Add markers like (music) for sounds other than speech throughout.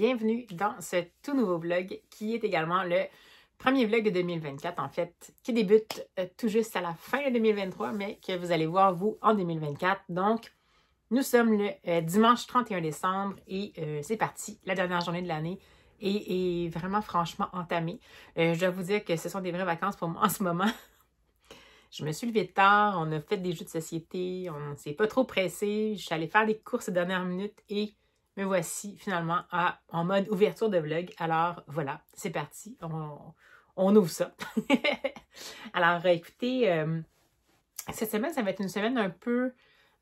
bienvenue dans ce tout nouveau vlog qui est également le premier vlog de 2024 en fait, qui débute euh, tout juste à la fin de 2023, mais que vous allez voir vous en 2024. Donc, nous sommes le euh, dimanche 31 décembre et euh, c'est parti, la dernière journée de l'année. Et, vraiment franchement entamée. je dois vous dire que ce sont des vraies vacances pour moi en ce moment. (laughs) je me suis levée tard, on a fait des jeux de société, on s'est pas trop pressé, je suis allée faire des courses dernières minutes et me voici finalement en mode ouverture de vlog. Alors voilà, c'est parti, on, ouvre ça. (laughs) Alors écoutez, euh, cette semaine, ça va être une semaine un peu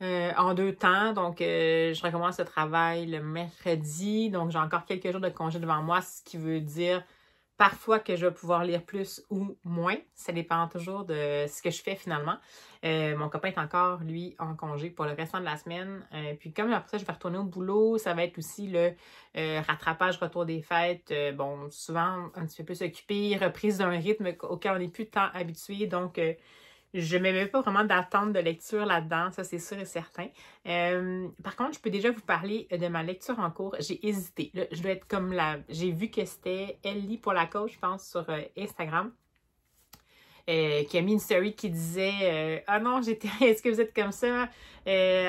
euh, en deux temps. Donc euh, je recommence le travail le mercredi, donc j'ai encore quelques jours de congé devant moi, ce qui veut dire parfois que je vais pouvoir lire plus ou moins. Ça dépend toujours de ce que je fais finalement. Euh, mon copain est encore, lui, en congé pour le restant de la semaine. Euh, puis comme après ça, je vais retourner au boulot, ça va être aussi le euh, rattrapage, retour des fêtes. bon, souvent un petit peu plus occupé, reprise d'un rythme auquel on n'est plus tant habitué. Donc, je ne m'aimais pas vraiment d'attente de lecture là-dedans, ça c'est sûr et certain. Euh, par contre, je peux déjà vous parler de ma lecture en cours. J'ai hésité. je dois être comme la... J'ai vu que c'était Ellie pour la cause, je pense, sur euh, Instagram. Euh, qui a mis une story qui disait Ah non, j'étais (laughs) est-ce que vous êtes comme ça?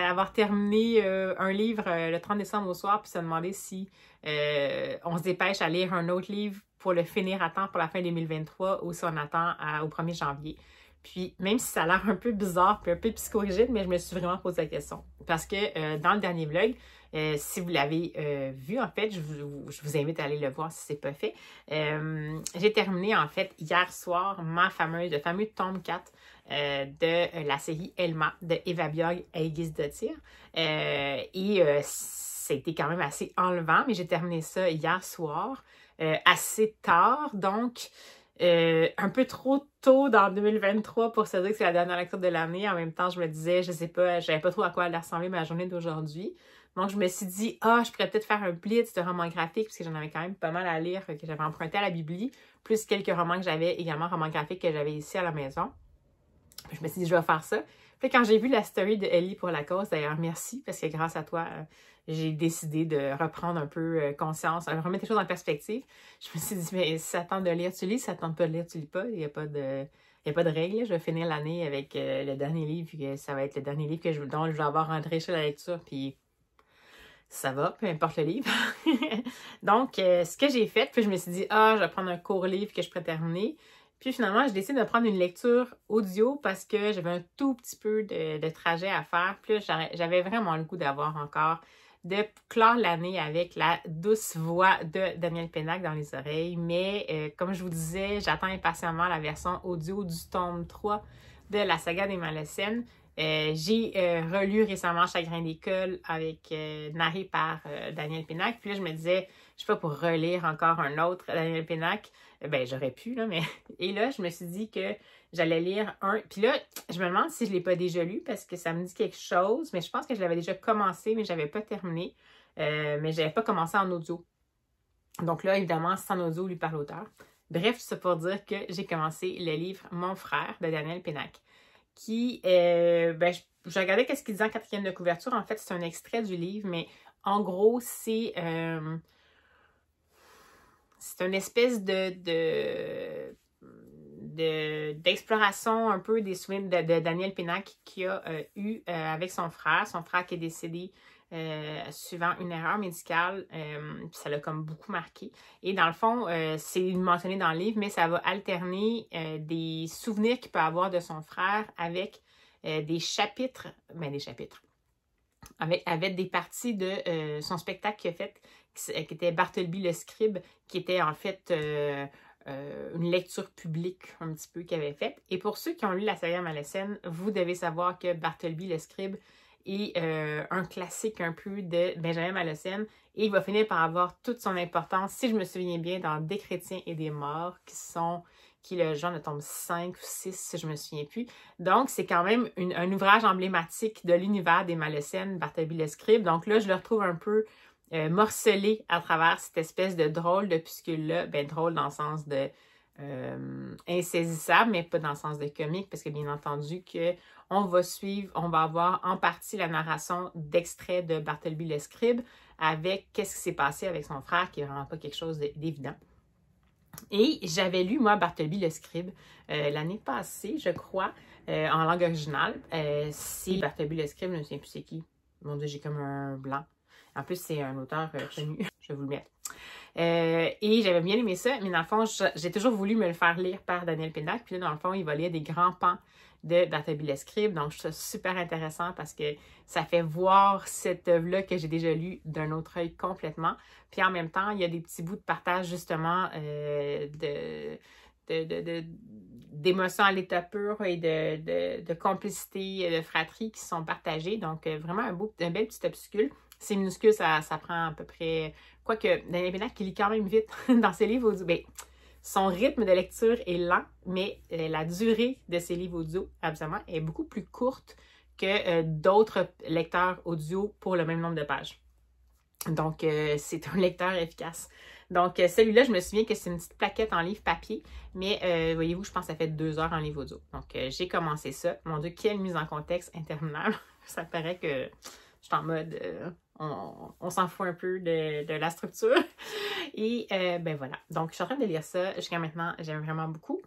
avoir terminé un livre le 30 décembre au soir, puis se demander si on se dépêche à lire un autre livre pour le finir à temps pour la fin 2023 ou si on attend au 1er janvier. Puis même si ça a l'air un peu bizarre, puis un peu psychorigide, mais je me suis vraiment posé la question. Parce que euh, dans le dernier vlog, euh, si vous l'avez euh, vu, en fait, je vous, invite à aller le voir si ce n'est pas fait. J'ai terminé, en fait, hier soir, ma fameuse, le fameux tome 4 de la série Elma de Eva Biog à Aegis de Tir. et c'était quand même assez enlevant, mais j'ai terminé ça hier soir, assez tard, donc un peu trop dans 2023 pour se dire que c'est la dernière lecture de l'année. En même temps, je me disais, je sais pas, j'avais pas trop à quoi ressembler ma journée d'aujourd'hui. Donc, je me suis dit, ah, je pourrais peut-être faire un blitz de romans graphiques, parce que j'en avais quand même pas mal à lire, que j'avais emprunté à la Bibli, plus quelques romans que j'avais également, romans graphiques que j'avais ici à la maison. Je me suis dit, je vais faire ça. Puis quand j'ai vu la story de Ellie pour la cause, d'ailleurs, merci, parce que grâce à toi, euh, j'ai décidé de reprendre un peu euh, conscience, de remettre les choses en perspective. Je me suis dit, mais si ça tente de lire, tu lis, si ça tente pas de lire, tu lis pas. Il n'y a pas de. Il a pas de règle. Je vais finir l'année avec euh, le dernier livre, puis ça va être le dernier livre que je, dont je vais avoir rentré chez la lecture. Puis ça va, peu importe le livre. (laughs) Donc, euh, ce que j'ai fait, puis je me suis dit, ah, je vais prendre un court livre que je pourrais terminer. Puis finalement, je décide de prendre une lecture audio parce que j'avais un tout petit peu de, de trajet à faire. Puis j'avais vraiment le goût d'avoir encore de clore l'année avec la douce voix de Daniel Pénac dans les oreilles. Mais euh, comme je vous disais, j'attends impatiemment la version audio du tome 3 de la saga des Malocènes. Euh, j'ai euh, relu récemment Chagrin d'école avec narré par Daniel Pénac. Puis là, je me disais, je sais pas pour relire encore un autre Daniel Pénac. ben, j'aurais pu, là, mais. (laughs) Et là, je me suis dit que j'allais lire un. Puis là, je me demande si je ne l'ai pas déjà lu parce que ça me dit quelque chose, mais je pense que je l'avais déjà commencé, mais je n'avais pas terminé. Euh, mais je n'avais pas commencé en audio. Donc là, évidemment, sans audio, lu par l'auteur. Bref, c'est pour dire que j'ai commencé le livre Mon frère de Daniel Pénac, qui, euh, ben, je, regardais qu'est-ce qu'il disait en quatrième de couverture. En fait, c'est un extrait du livre, mais en gros, c'est euh, c'est une espèce de d'exploration un peu des souvenirs de, Daniel Pénac qui a euh, eu euh, avec son frère, son frère qui est décédé euh, suivant une erreur médicale, ça l'a comme beaucoup marqué. Et dans le fond, c'est mentionné dans le livre, mais ça va alterner des souvenirs qu'il peut avoir de son frère avec des chapitres, mais ben, des chapitres, avec, avec des parties de son spectacle qu'il a fait qui était Bartleby le scribe, qui était en fait euh, une lecture publique un petit peu qu'il avait faite. Et pour ceux qui ont lu la saga Malocène, vous devez savoir que Bartleby le scribe est euh, un classique un peu de Benjamin Malécène. et il va finir par avoir toute son importance, si je me souviens bien, dans Des chrétiens et des morts, qui sont qui le genre de tombe 5 ou 6, si je me souviens plus. Donc, c'est quand même un ouvrage emblématique de l'univers des Malocènes, Bartleby le scribe. Donc là, je le retrouve un peu euh, morcelé à travers cette espèce de drôle de puscule-là. Ben, drôle dans le sens de euh, insaisissable, mais pas dans le sens de comique, parce que bien entendu que on va suivre, on va avoir en partie la narration d'extrait de le scribe avec qu'est-ce qui s'est passé avec son frère, qui est vraiment pas quelque chose d'évident. Et j'avais lu, moi, Bartleby le Scribe euh, l'année passée, je crois, en langue originale. si Bartleby le Scribe, je ne sais plus c'est qui. Mon Dieu, j'ai comme un blanc. En plus, c'est un auteur euh, connu. (laughs) Je vais vous le mettre. Euh, et j'avais bien aimé ça, mais dans le fond, j'ai toujours voulu me le faire lire par Daniel Pindac. Puis là, dans le fond, il va lire des grands pans de Databile Scribe. Donc, je trouve ça super intéressant parce que ça fait voir cette œuvre-là que j'ai déjà lue d'un autre œil complètement. Puis en même temps, il y a des petits bouts de partage justement euh, de d'émotions à l'état pur et de, complicité, de fratrie qui sont partagées. Donc, vraiment un, beau, un bel petit obscule c'est minuscule, ça, prend à peu près... Quoique, Daniel Pénac, qui lit quand même vite (laughs) dans ses livres audio, ben son rythme de lecture est lent, mais euh, la durée de ses livres audio, absolument, est beaucoup plus courte que euh, d'autres lecteurs audio pour le même nombre de pages. Donc, euh, c'est un lecteur efficace. Donc, celui-là, je me souviens que c'est une petite plaquette en livre papier, mais voyez-vous, je pense que ça fait deux heures en livre audio. Donc, j'ai commencé ça. Mon Dieu, quelle mise en contexte interminable. (laughs) ça paraît que je suis en mode on, s'en fout un peu de, la structure. (laughs) Et euh, ben voilà. Donc, je suis en train de lire ça. Jusqu'à maintenant, j'aime vraiment beaucoup.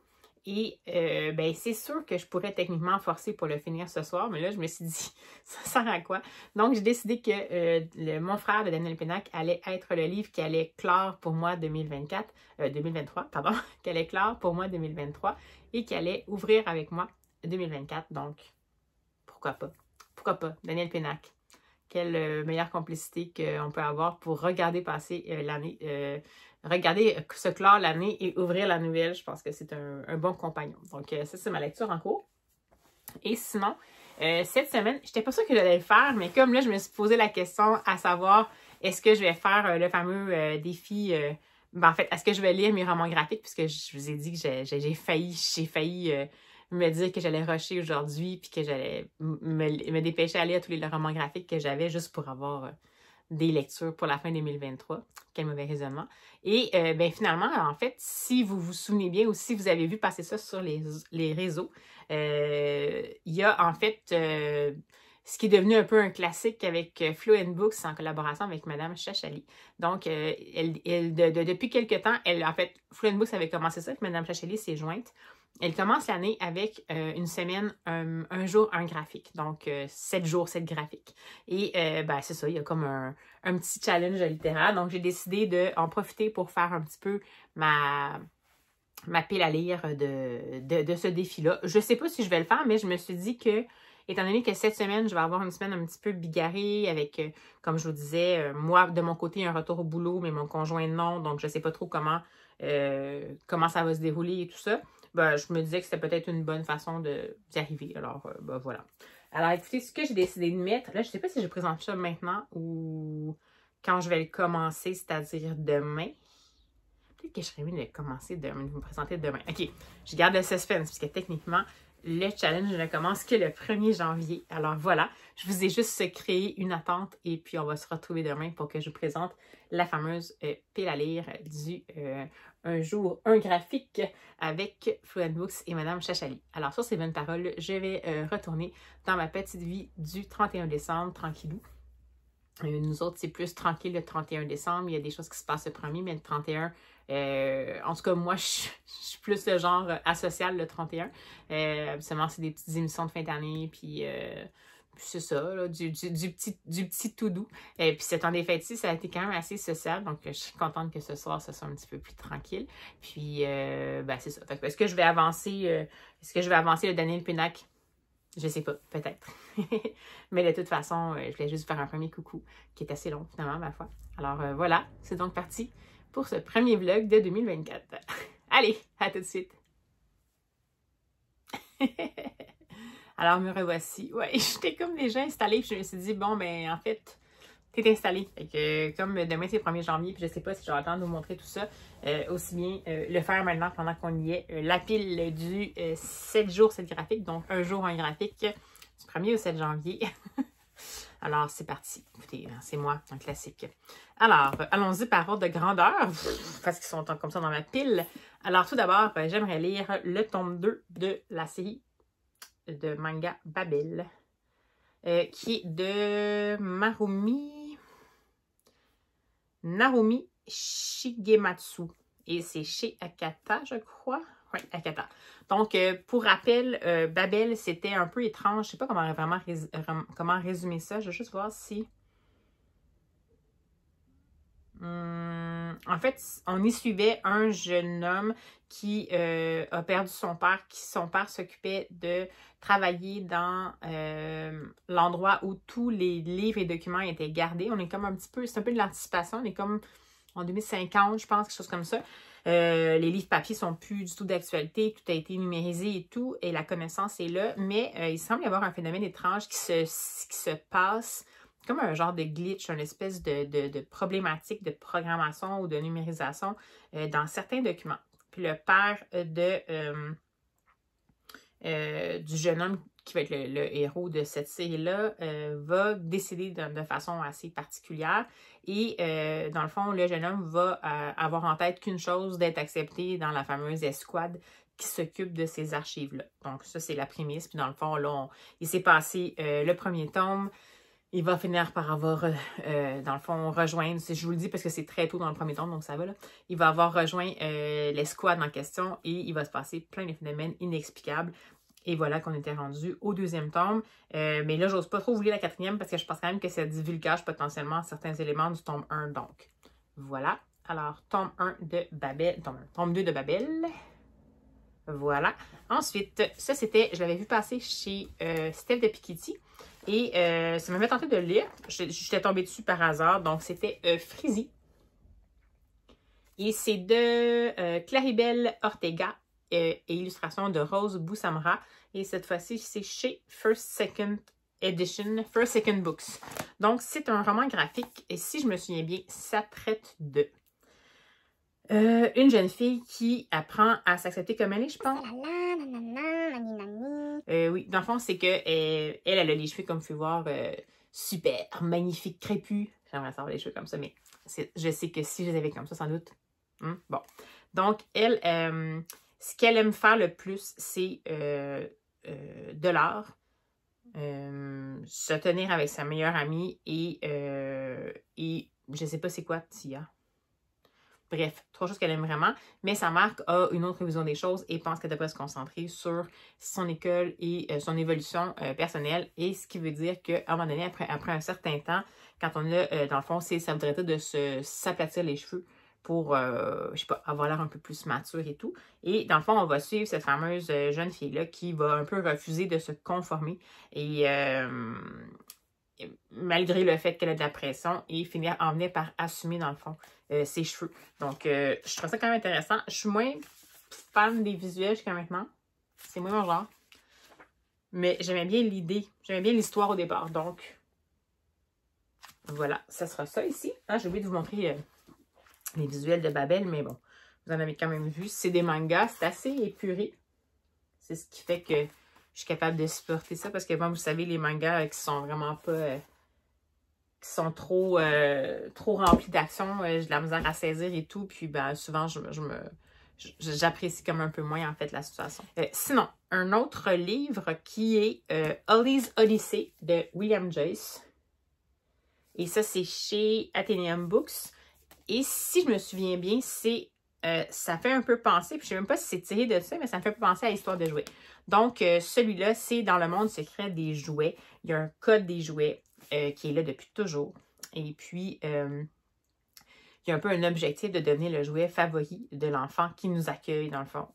Et euh, ben, c'est sûr que je pourrais techniquement forcer pour le finir ce soir, mais là, je me suis dit, (laughs) ça sert à quoi? Donc, j'ai décidé que euh, Mon frère de Daniel Pénac allait être le livre qui allait clore pour moi 2024, 2023, pardon, (laughs) qui allait clore pour moi 2023 et qui allait ouvrir avec moi 2024. Donc, pourquoi pas? Pourquoi pas? Daniel Pénac, quelle euh, meilleure complicité qu'on peut avoir pour regarder passer euh, l'année, euh, regarder se clore l'année et ouvrir la nouvelle. Je pense que c'est un, bon compagnon. Donc, ça, c'est ma lecture en cours. Et sinon, cette semaine, je n'étais pas sûre que je le faire, mais comme là, je me suis posé la question à savoir est-ce que je vais faire le fameux défi. Ben, en fait, est-ce que je vais lire mes romans graphiques, puisque je vous ai dit que j'ai failli, j'ai failli me dire que j'allais rusher aujourd'hui, puis que j'allais me, dépêcher à tous les romans graphiques que j'avais juste pour avoir euh, des lectures pour la fin 2023. Quel mauvais raisonnement. Et euh, ben, finalement, en fait, si vous vous souvenez bien ou si vous avez vu passer ça sur les, réseaux, euh, il y a en fait ce qui est devenu un peu un classique avec and Books en collaboration avec Madame Chachali. Donc, elle, elle, de, depuis quelque temps, elle, en fait, and Books avait commencé ça, avec Madame Chachali s'est jointe. Elle commence l'année avec euh, une semaine, un, jour, un graphique. Donc, euh, sept jours, sept graphiques. Et euh, ben, c'est ça, il y a comme un, petit challenge littéraire. Donc, j'ai décidé d'en profiter pour faire un petit peu ma, ma pile à lire de, de, ce défi-là. Je ne sais pas si je vais le faire, mais je me suis dit que, étant donné que cette semaine, je vais avoir une semaine un petit peu bigarrée avec, comme je vous disais, moi, de mon côté, un retour au boulot, mais mon conjoint, non. Donc, je ne sais pas trop comment, comment ça va se dérouler et tout ça. Bah, je me disais que c'était peut-être une bonne façon d'y arriver. Alors, euh, bah, voilà. Alors, écoutez, ce que j'ai décidé de mettre, là, je ne sais pas si je présente ça maintenant ou quand je vais le commencer, c'est-à-dire demain. Peut-être que je serais mieux de le commencer demain, de vous présenter demain. OK, je garde le suspense, puisque techniquement, le challenge ne commence que le 1er janvier. Alors voilà, je vous ai juste créé une attente et puis on va se retrouver demain pour que je vous présente la fameuse euh, pile à lire du euh, Un jour, un graphique avec Fluent Books et Madame Chachali. Alors sur ces bonnes paroles, je vais euh, retourner dans ma petite vie du 31 décembre, tranquillou. Nous autres, c'est plus tranquille le 31 décembre. Il y a des choses qui se passent le 1er, mais le 31, euh, en tout cas, moi, (laughs) je, suis plus le genre asocial le 31. Euh, c'est des petites émissions de fin d'année, puis euh, c'est ça, du, petit, du petit tout doux. Et euh, puis cette en des ci ça a été quand même assez social, donc je suis contente que ce soir, ce soit un petit peu plus tranquille. Puis, ben, c'est ça. Est-ce que je vais avancer, est-ce que je vais avancer le Daniel Pinac? Je sais pas, peut-être. (laughs) Mais de toute façon, je voulais juste faire un premier coucou qui est assez long, finalement, ma foi. Alors voilà, c'est donc parti pour ce premier vlog de 2024. (laughs) Allez, à tout de suite! (laughs) Alors, me revoici. Ouais, (laughs) j'étais comme déjà installée, puis je me suis dit, bon, ben, en fait, t'es installée. Fait que, comme demain, c'est le 1er janvier, puis je sais pas si j'aurai le temps de vous montrer tout ça, euh, aussi bien euh, le faire maintenant pendant qu'on y est. Euh, la pile du 7 jours, 7 graphiques, donc un jour, un graphique, du 1er au 7 janvier. Alors, c'est parti. Écoutez, hein, c'est moi, un classique. Alors, allons-y par ordre de grandeur, parce qu'ils sont comme ça dans ma pile. Alors, tout d'abord, euh, j'aimerais lire le tome 2 de la série de manga Babel, euh, qui est de Marumi... Narumi Shigematsu. Et c'est chez Akata, je crois. Oui, à Donc, euh, pour rappel, euh, Babel, c'était un peu étrange. Je ne sais pas comment vraiment comment résumer ça. Je vais juste voir si... Hmm, en fait, on y suivait un jeune homme qui euh, a perdu son père, qui son père s'occupait de travailler dans l'endroit où tous les livres et documents étaient gardés. On est comme un petit peu, c'est un peu de l'anticipation, on est comme en 2050, je pense, quelque chose comme ça. Euh, les livres papier sont plus du tout d'actualité, tout a été numérisé et tout, et la connaissance est là, mais euh, il semble y avoir un phénomène étrange qui se, qui se passe comme un genre de glitch, une espèce de, de, de problématique de programmation ou de numérisation euh, dans certains documents. Puis le père de, du jeune homme qui va être le, héros de cette série-là, euh, va décider de, façon assez particulière. Et euh, dans le fond, le jeune homme va euh, avoir en tête qu'une chose, d'être accepté dans la fameuse escouade qui s'occupe de ces archives-là. Donc ça, c'est la prémisse. Puis dans le fond, là, il s'est passé le premier tome il va finir par avoir, dans le fond, rejoindre, je vous le dis parce que c'est très tôt dans le premier tome, donc ça va là, il va avoir rejoint l'escouade en question et il va se passer plein de phénomènes inexplicables. Et voilà qu'on était rendu au deuxième tome. Euh, mais là, j'ose pas trop oublier la quatrième parce que je pense quand même que ça divulgage potentiellement certains éléments du tome 1. Donc, voilà. Alors, tome 1 de Babel, Tombe 1, tome 2 de Babel. Voilà. Ensuite, ça c'était, je l'avais vu passer chez euh, Steph de Piketty. Et euh, ça m'avait tenté de le lire. J'étais tombée dessus par hasard. Donc, c'était Freezy. Et c'est de Claribel Ortega euh, et illustration de Rose Boussamra. Et cette fois-ci, c'est chez First Second Edition, First Second Books. Donc, c'est un roman graphique et si je me souviens bien, ça traite de euh, une jeune fille qui apprend à s'accepter comme elle est, je pense. Euh, oui, dans le fond, c'est qu'elle elle, a les cheveux, comme vous pouvez voir, super, magnifique, crépus. J'aimerais savoir les cheveux comme ça, mais je sais que si je les avais comme ça, sans doute. Hein? bon. Donc, elle, ce qu'elle aime faire le plus, c'est euh, euh, de l'art, euh, se tenir avec sa meilleure amie et, et je ne sais pas c'est quoi, Tia. Bref, trois choses qu'elle aime vraiment, mais sa marque a une autre vision des choses et pense qu'elle devrait se concentrer sur son école et son évolution personnelle. Et ce qui veut dire qu'à un moment donné, après, après un certain temps, quand on est là, dans le fond, ça voudrait dire de se s'aplatir les cheveux pour, euh, je sais pas, avoir l'air un peu plus mature et tout. Et dans le fond, on va suivre cette fameuse euh, jeune fille-là qui va un peu refuser de se conformer et euh, malgré le fait qu'elle a de la pression et finir en par assumer, dans le fond, ses cheveux. Donc, je trouve ça quand même intéressant. Je suis moins fan des visuels jusqu'à maintenant. C'est moins mon genre. Mais j'aimais bien l'idée. J'aimais bien l'histoire au départ. Donc, voilà, ça sera ça ici. Ah, J'ai oublié de vous montrer les visuels de Babel, mais bon, vous en avez quand même vu. C'est des mangas, c'est assez épuré. C'est ce qui fait que je suis capable de supporter ça parce que moi, vous savez, les mangas qui sont vraiment pas... Euh, qui sont trop, euh, trop remplis d'action, Je euh, j'ai de la misère à saisir et tout. Puis ben, souvent, j'apprécie comme un peu moins en fait la situation. sinon, un autre livre qui est Ollie's Odyssey de William Joyce. Et ça, c'est chez Athenium Books. Et si je me souviens bien, c'est euh, ça fait un peu penser, puis je ne sais même pas si c'est tiré de ça, mais ça me fait penser à l'histoire de jouets. Donc, euh, celui-là, c'est dans le monde secret des jouets. Il y a un code des jouets euh, qui est là depuis toujours. Et puis, il y a un peu un objectif de donner le jouet favori de l'enfant qui nous accueille, dans le fond,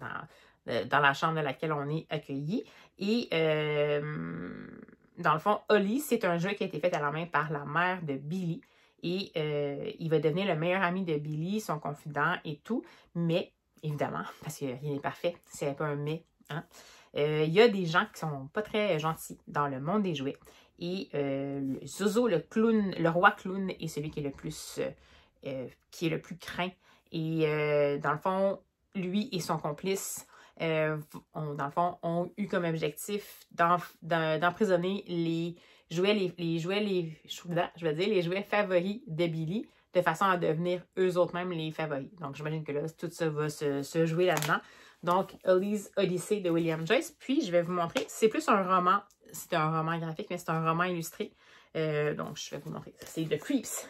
dans, la chambre dans laquelle on est accueilli. Et dans le fond, Holly, c'est un jeu qui a été fait à la main par la mère de Billy et euh, il va devenir le meilleur ami de Billy, son confident et tout. Mais, évidemment, (laughs) parce que rien n'est parfait, c'est peu un mais. Hein. Euh, il y a des gens qui sont pas très gentils dans le monde des jouets. Et euh, Zozo, le clown, le roi clown, est celui qui est le plus, qui est le plus craint. Et dans le fond, lui et son complice ont, dans le fond, ont eu comme objectif d'emprisonner les jouaient les, les, je veux dire, les jouets favoris de Billy de façon à devenir eux autres mêmes les favoris. Donc, j'imagine que là, tout ça va se, jouer là-dedans. Donc, Elise Odyssey de William Joyce. Puis, je vais vous montrer, c'est plus un roman, c'est un roman graphique, mais c'est un roman illustré. Euh, donc, je vais vous montrer. C'est The Creeps.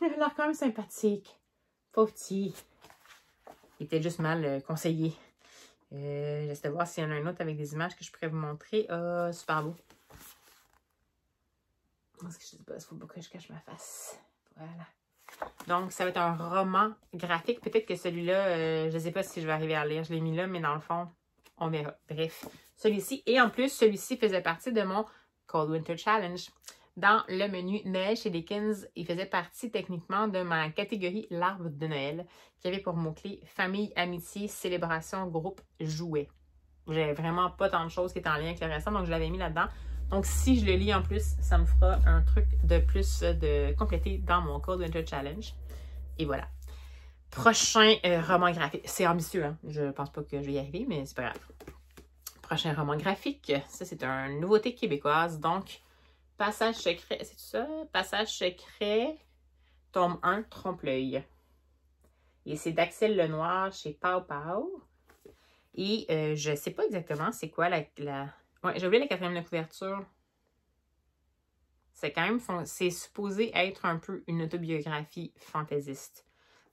Il (laughs) a l'air quand même sympathique. faut petit. Il était juste mal euh, conseillé. Euh, J'essaie de voir s'il y en a un autre avec des images que je pourrais vous montrer. Ah, super beau. Je pas, il faut que je cache ma face. Voilà. Donc, ça va être un roman graphique. Peut-être que celui-là, euh, je ne sais pas si je vais arriver à lire. Je l'ai mis là, mais dans le fond, on verra. Bref, celui-ci. Et en plus, celui-ci faisait partie de mon Cold Winter Challenge. Dans le menu Noël chez Dickens, il faisait partie techniquement de ma catégorie L'arbre de Noël, qui avait pour mot-clé famille, amitié, célébration, groupe, Jouet. J'avais vraiment pas tant de choses qui étaient en lien avec le restant, donc je l'avais mis là-dedans. Donc, si je le lis en plus, ça me fera un truc de plus de compléter dans mon Cold Winter Challenge. Et voilà. Prochain euh, roman graphique. C'est ambitieux, hein? Je pense pas que je vais y arriver, mais c'est pas grave. Prochain roman graphique. Ça, c'est une nouveauté québécoise. Donc, Passage secret. C'est ça? Passage secret, Tombe un Trompe-l'œil. Et c'est d'Axel Lenoir chez Pau Pau. Et euh, je sais pas exactement c'est quoi la j'ai oublié la quatrième de couverture. C'est quand même, c'est supposé être un peu une autobiographie fantaisiste.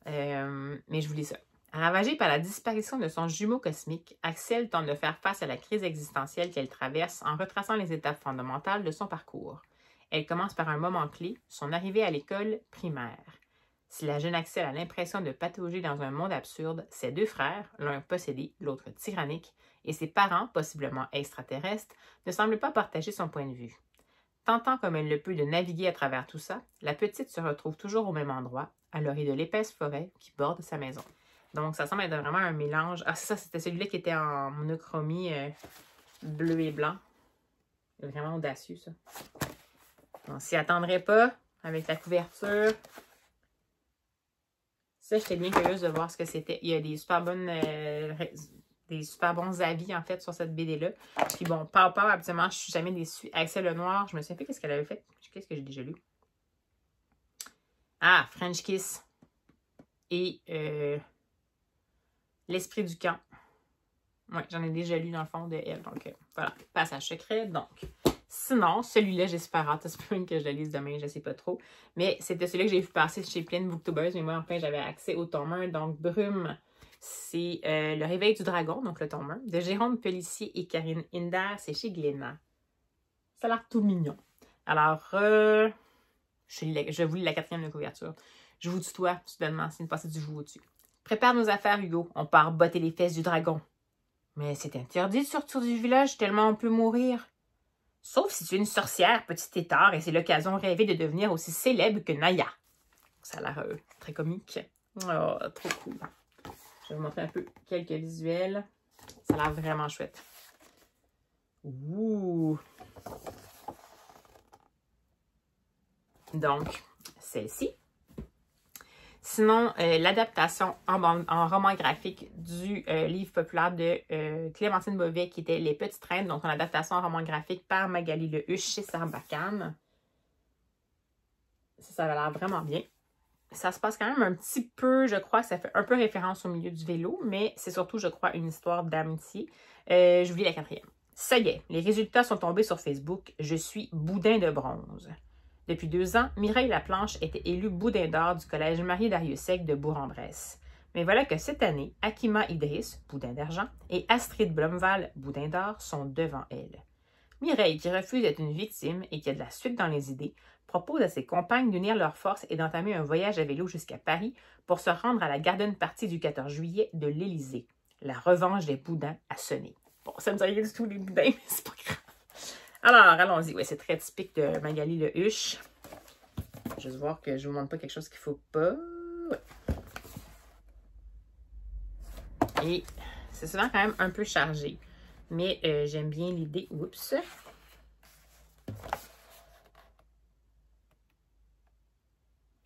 Euh, mais je vous lis ça. Ravagée par la disparition de son jumeau cosmique, Axel tente de faire face à la crise existentielle qu'elle traverse en retraçant les étapes fondamentales de son parcours. Elle commence par un moment clé, son arrivée à l'école primaire. Si la jeune Axel a l'impression de patauger dans un monde absurde, ses deux frères, l'un possédé, l'autre tyrannique, et ses parents, possiblement extraterrestres, ne semblent pas partager son point de vue. Tentant comme elle le peut de naviguer à travers tout ça, la petite se retrouve toujours au même endroit, à l'orée de l'épaisse forêt qui borde sa maison. Donc, ça semble être vraiment un mélange. Ah, ça, c'était celui-là qui était en monochromie euh, bleu et blanc. Vraiment audacieux, ça. On s'y attendrait pas avec la couverture. Ça, j'étais bien curieuse de voir ce que c'était. Il y a des super bonnes... Euh, des super bons avis, en fait, sur cette BD-là. Puis bon, pas rapport, habituellement, je suis jamais déçue. Axel Noir je me souviens plus qu'est-ce qu'elle avait fait. Qu'est-ce que j'ai déjà lu? Ah, French Kiss. Et euh, L'Esprit du camp. ouais j'en ai déjà lu, dans le fond, de elle. Donc, euh, voilà. Passage secret, donc. Sinon, celui-là, j'espère hâte. que je le lise demain, je sais pas trop. Mais c'était celui que j'ai vu passer chez plein de Mais moi, enfin, j'avais accès au tome 1. Donc, Brume, c'est euh, Le Réveil du Dragon, donc le tome 1, de Jérôme Pellissier et Karine Hinder. C'est chez Glénat. Ça a l'air tout mignon. Alors, euh, je, vous lis la quatrième de couverture. Je vous tutoie, soudainement, c'est une passée du jour au-dessus. Prépare nos affaires, Hugo. On part botter les fesses du dragon. Mais c'est interdit de sortir du village, tellement on peut mourir. Sauf si tu es une sorcière, petit étard, et c'est l'occasion rêvée de devenir aussi célèbre que Naya. Ça a l'air euh, très comique. Oh, trop cool. Je vais vous montrer un peu quelques visuels. Ça a l'air vraiment chouette. Ouh! Donc, celle-ci. Sinon, euh, l'adaptation en, roman graphique du euh, livre populaire de euh, Clémentine Beauvais, qui était Les Petites Reines, donc en adaptation en roman graphique par Magali Le Huche chez Sarbacane. Ça, ça avait l'air vraiment bien. Ça se passe quand même un petit peu, je crois, ça fait un peu référence au milieu du vélo, mais c'est surtout, je crois, une histoire d'amitié. je vous lis la quatrième. Ça y est, les résultats sont tombés sur Facebook. Je suis boudin de bronze. Depuis deux ans, Mireille Laplanche était élue boudin d'or du Collège marie darieusec de Bourg-en-Bresse. Mais voilà que cette année, Akima Idriss, boudin d'argent, et Astrid Blomval, boudin d'or, sont devant elle. Mireille, qui refuse d'être une victime et qui a de la suite dans les idées, propose à ses compagnes d'unir leurs forces et d'entamer un voyage à vélo jusqu'à Paris pour se rendre à la Garden Party du 14 juillet de l'Élysée. La revanche des boudins a sonné. Bon, ça ne me rien du tout les boudins, (laughs) mais c'est pas grave. Alors, allons-y. Oui, c'est très typique de Magali Le Huche. Juste voir que je ne vous montre pas quelque chose qu'il ne faut pas. Et c'est souvent quand même un peu chargé. Mais euh, j'aime bien l'idée. Oups!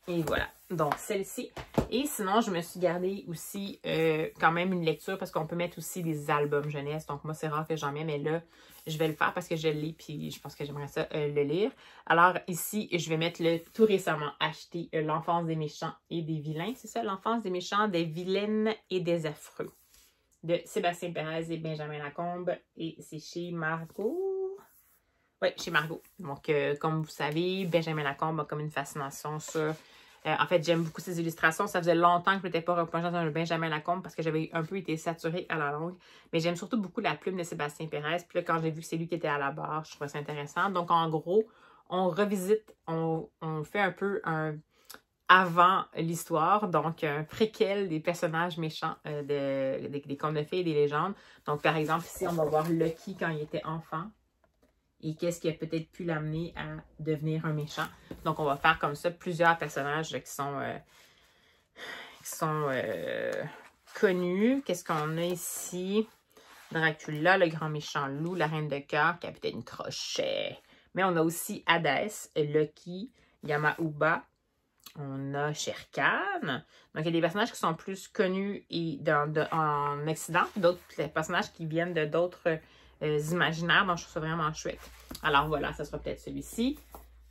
Et voilà, donc celle-ci. Et sinon, je me suis gardée aussi euh, quand même une lecture parce qu'on peut mettre aussi des albums jeunesse. Donc moi, c'est rare que j'en mets, mais là, je vais le faire parce que je l'ai puis je pense que j'aimerais ça euh, le lire. Alors ici, je vais mettre le tout récemment acheté euh, L'enfance des méchants et des vilains. C'est ça, L'enfance des méchants, des vilaines et des affreux de Sébastien Pérez et Benjamin Lacombe. Et c'est chez Margot. Oui, chez Margot. Donc, comme vous savez, Benjamin Lacombe a comme une fascination sur euh, en fait, j'aime beaucoup ces illustrations. Ça faisait longtemps que je n'étais pas replongée dans un Benjamin Lacombe parce que j'avais un peu été saturée à la longue. Mais j'aime surtout beaucoup la plume de Sébastien Pérez. Puis là, quand j'ai vu que c'est lui qui était à la barre, je trouvais ça intéressant. Donc, en gros, on revisite, on, fait un peu un avant l'histoire, donc un préquel des personnages méchants euh, des contes de fées et des légendes. Donc, par exemple, ici, on va voir Lucky quand il était enfant et qu'est-ce qui a peut-être pu l'amener à devenir un méchant. Donc, on va faire comme ça plusieurs personnages qui sont, euh, qui sont euh, connus. Qu'est-ce qu'on a ici? Dracula, le grand méchant loup, la reine de cœur, capitaine Crochet. Mais on a aussi Hades, Loki, Yamauba. On a Sherkan. Donc, il y a des personnages qui sont plus connus et en accident. d'autres personnages qui viennent de d'autres euh, imaginaires. Donc, je trouve ça vraiment chouette. Alors, voilà, ça sera peut-être celui-ci.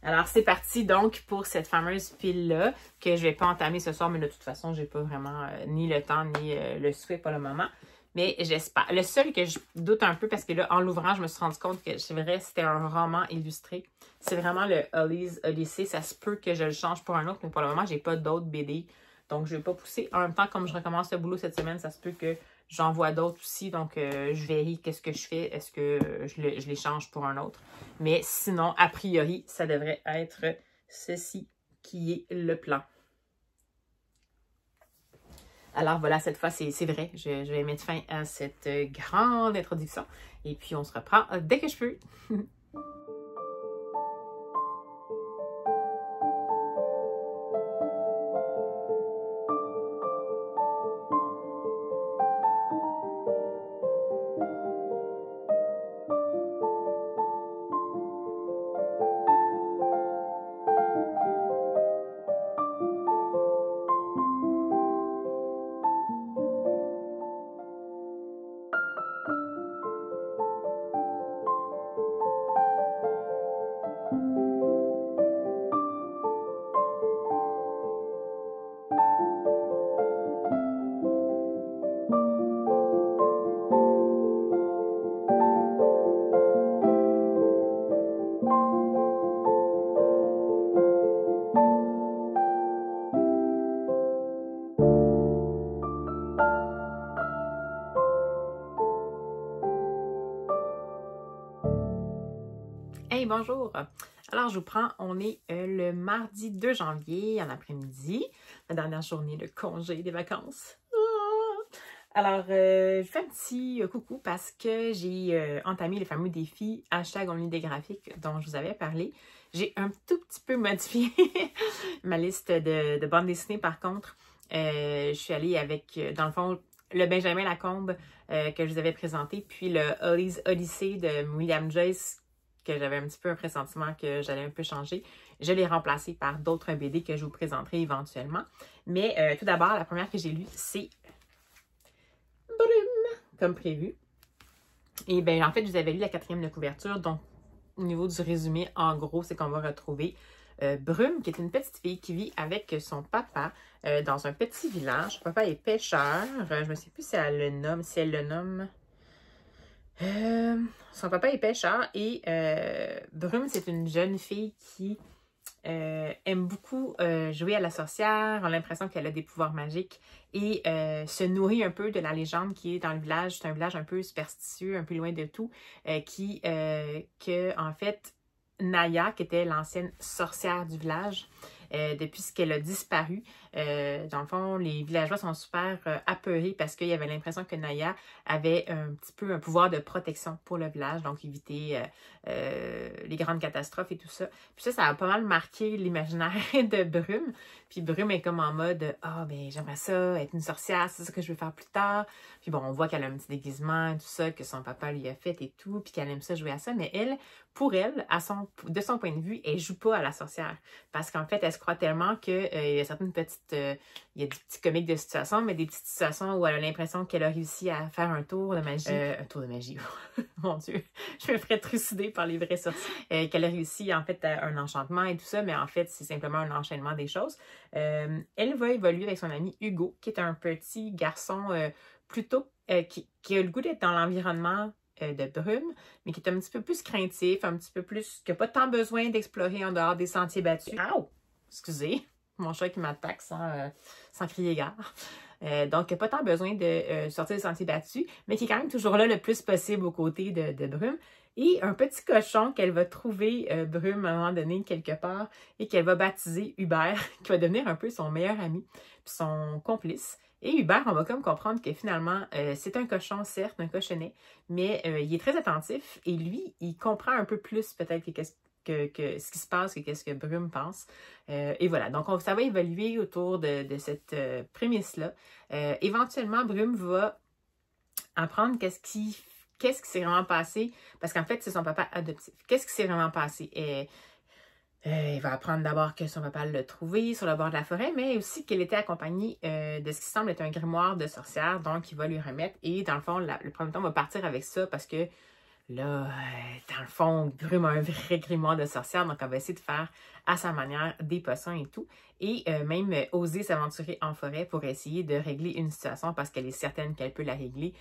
Alors, c'est parti donc pour cette fameuse pile-là que je ne vais pas entamer ce soir, mais de toute façon, je n'ai pas vraiment euh, ni le temps ni euh, le souhait pour le moment. Mais j'espère. Le seul que je doute un peu, parce que là, en l'ouvrant, je me suis rendu compte que c'est vrai, c'était un roman illustré. C'est vraiment le Ollie's Odyssey. Ça se peut que je le change pour un autre, mais pour le moment, j'ai pas d'autres BD. Donc, je ne vais pas pousser. En même temps, comme je recommence le boulot cette semaine, ça se peut que J'en vois d'autres aussi, donc euh, je vérifie qu'est-ce que je fais. Est-ce que je, les change pour un autre? Mais sinon, a priori, ça devrait être ceci qui est le plan. Alors voilà, cette fois, c'est vrai. je vais mettre fin à cette euh, grande introduction. Et puis, on se reprend dès que je peux. (laughs) bonjour. Alors, je vous prends, on est euh, le mardi 2 janvier en après-midi, la dernière journée de congé des vacances. Ah! Alors, euh, je fais un petit euh, coucou parce que j'ai entamé le fameux défi hashtag on des graphiques dont je vous avais parlé. J'ai un tout petit peu modifié (laughs) ma liste de, bandes dessinées par contre. je suis allée avec, dans le fond, le Benjamin Lacombe que je vous avais présenté, puis le odyssée Odyssey de William Joyce que j'avais un petit peu un pressentiment que j'allais un peu changer, je l'ai remplacé par d'autres BD que je vous présenterai éventuellement. Mais euh, tout d'abord, la première que j'ai lue, c'est Brume, comme prévu. Et bien, en fait, vous avez lu la quatrième de couverture, donc au niveau du résumé, en gros, c'est qu'on va retrouver euh, Brume, qui est une petite fille qui vit avec son papa euh, dans un petit village. papa est pêcheur. je ne sais plus si elle le nomme, si elle le nomme euh, son papa est pêcheur et euh, Brume, c'est une jeune fille qui euh, aime beaucoup euh, jouer à la sorcière, on a l'impression qu'elle a des pouvoirs magiques et se nourrit un peu de la légende qui est dans le village. C'est un village un peu superstitieux, un peu loin de tout, qui, que, en fait, Naya, qui était l'ancienne sorcière du village, depuis qu'elle a disparu, euh, dans le fond, les villageois sont super euh, apeurés parce y avait l'impression que Naya avait un petit peu un pouvoir de protection pour le village, donc éviter euh, les grandes catastrophes et tout ça. Puis ça, ça a pas mal marqué l'imaginaire (laughs) de Brume. Puis Brume est comme en mode « Ah, oh, ben j'aimerais ça, être une sorcière, c'est ça que je veux faire plus tard. » Puis bon, on voit qu'elle a un petit déguisement et tout ça, que son papa lui a fait et tout, puis qu'elle aime ça jouer à ça. Mais elle, pour elle, à son, de son point de vue, elle joue pas à la sorcière. Parce qu'en fait, elle se croit tellement qu'il y a certaines petites euh, il y a des petits comiques de situation, mais des petites situations où elle a l'impression qu'elle a réussi à faire un tour de magie. Euh, un tour de magie, (laughs) mon Dieu. Je me ferais trucider par les vrais sorties euh, qu'elle a réussi en fait à un enchantement et tout ça, mais en fait, c'est simplement un enchaînement des choses. elle va évoluer avec son ami Hugo, qui est un petit garçon plutôt qui, a le goût d'être dans l'environnement de brume, mais qui est un petit peu plus craintif, un petit peu plus, qui n'a pas tant besoin d'explorer en dehors des sentiers battus. Excusez. Mon chat qui m'attaque sans, euh, sans crier gare. Euh, donc, pas tant besoin de euh, sortir des sentiers battu, mais qui est quand même toujours là le plus possible aux côtés de, Brume. Et un petit cochon qu'elle va trouver, euh, Brume, à un moment donné, quelque part, et qu'elle va baptiser Hubert, (laughs) qui va devenir un peu son meilleur ami, son complice. Et Hubert, on va comme comprendre que finalement, c'est un cochon, certes, un cochonnet, mais il est très attentif et lui, il comprend un peu plus peut-être que, ce qui se passe et qu'est-ce que Brume pense. Euh, et voilà, donc ça va évoluer autour de, cette euh, prémisse-là. Euh, éventuellement, Brume va apprendre qu'est-ce qui qu'est-ce qui s'est vraiment passé, parce qu'en fait, c'est son papa adoptif. Qu'est-ce qui s'est vraiment passé? Et, il va apprendre d'abord que son papa l'a trouvé sur le bord de la forêt, mais aussi qu'elle était accompagnée de ce qui semble être un grimoire de sorcière, donc il va lui remettre. Et dans le fond, le premier temps, on va partir avec ça parce que Là, euh, dans le fond, Grume un vrai grimoire de sorcière, donc elle va essayer de faire à sa manière des poissons et tout. Et euh, même euh, oser s'aventurer en forêt pour essayer de régler une situation parce qu'elle est certaine qu'elle peut la régler,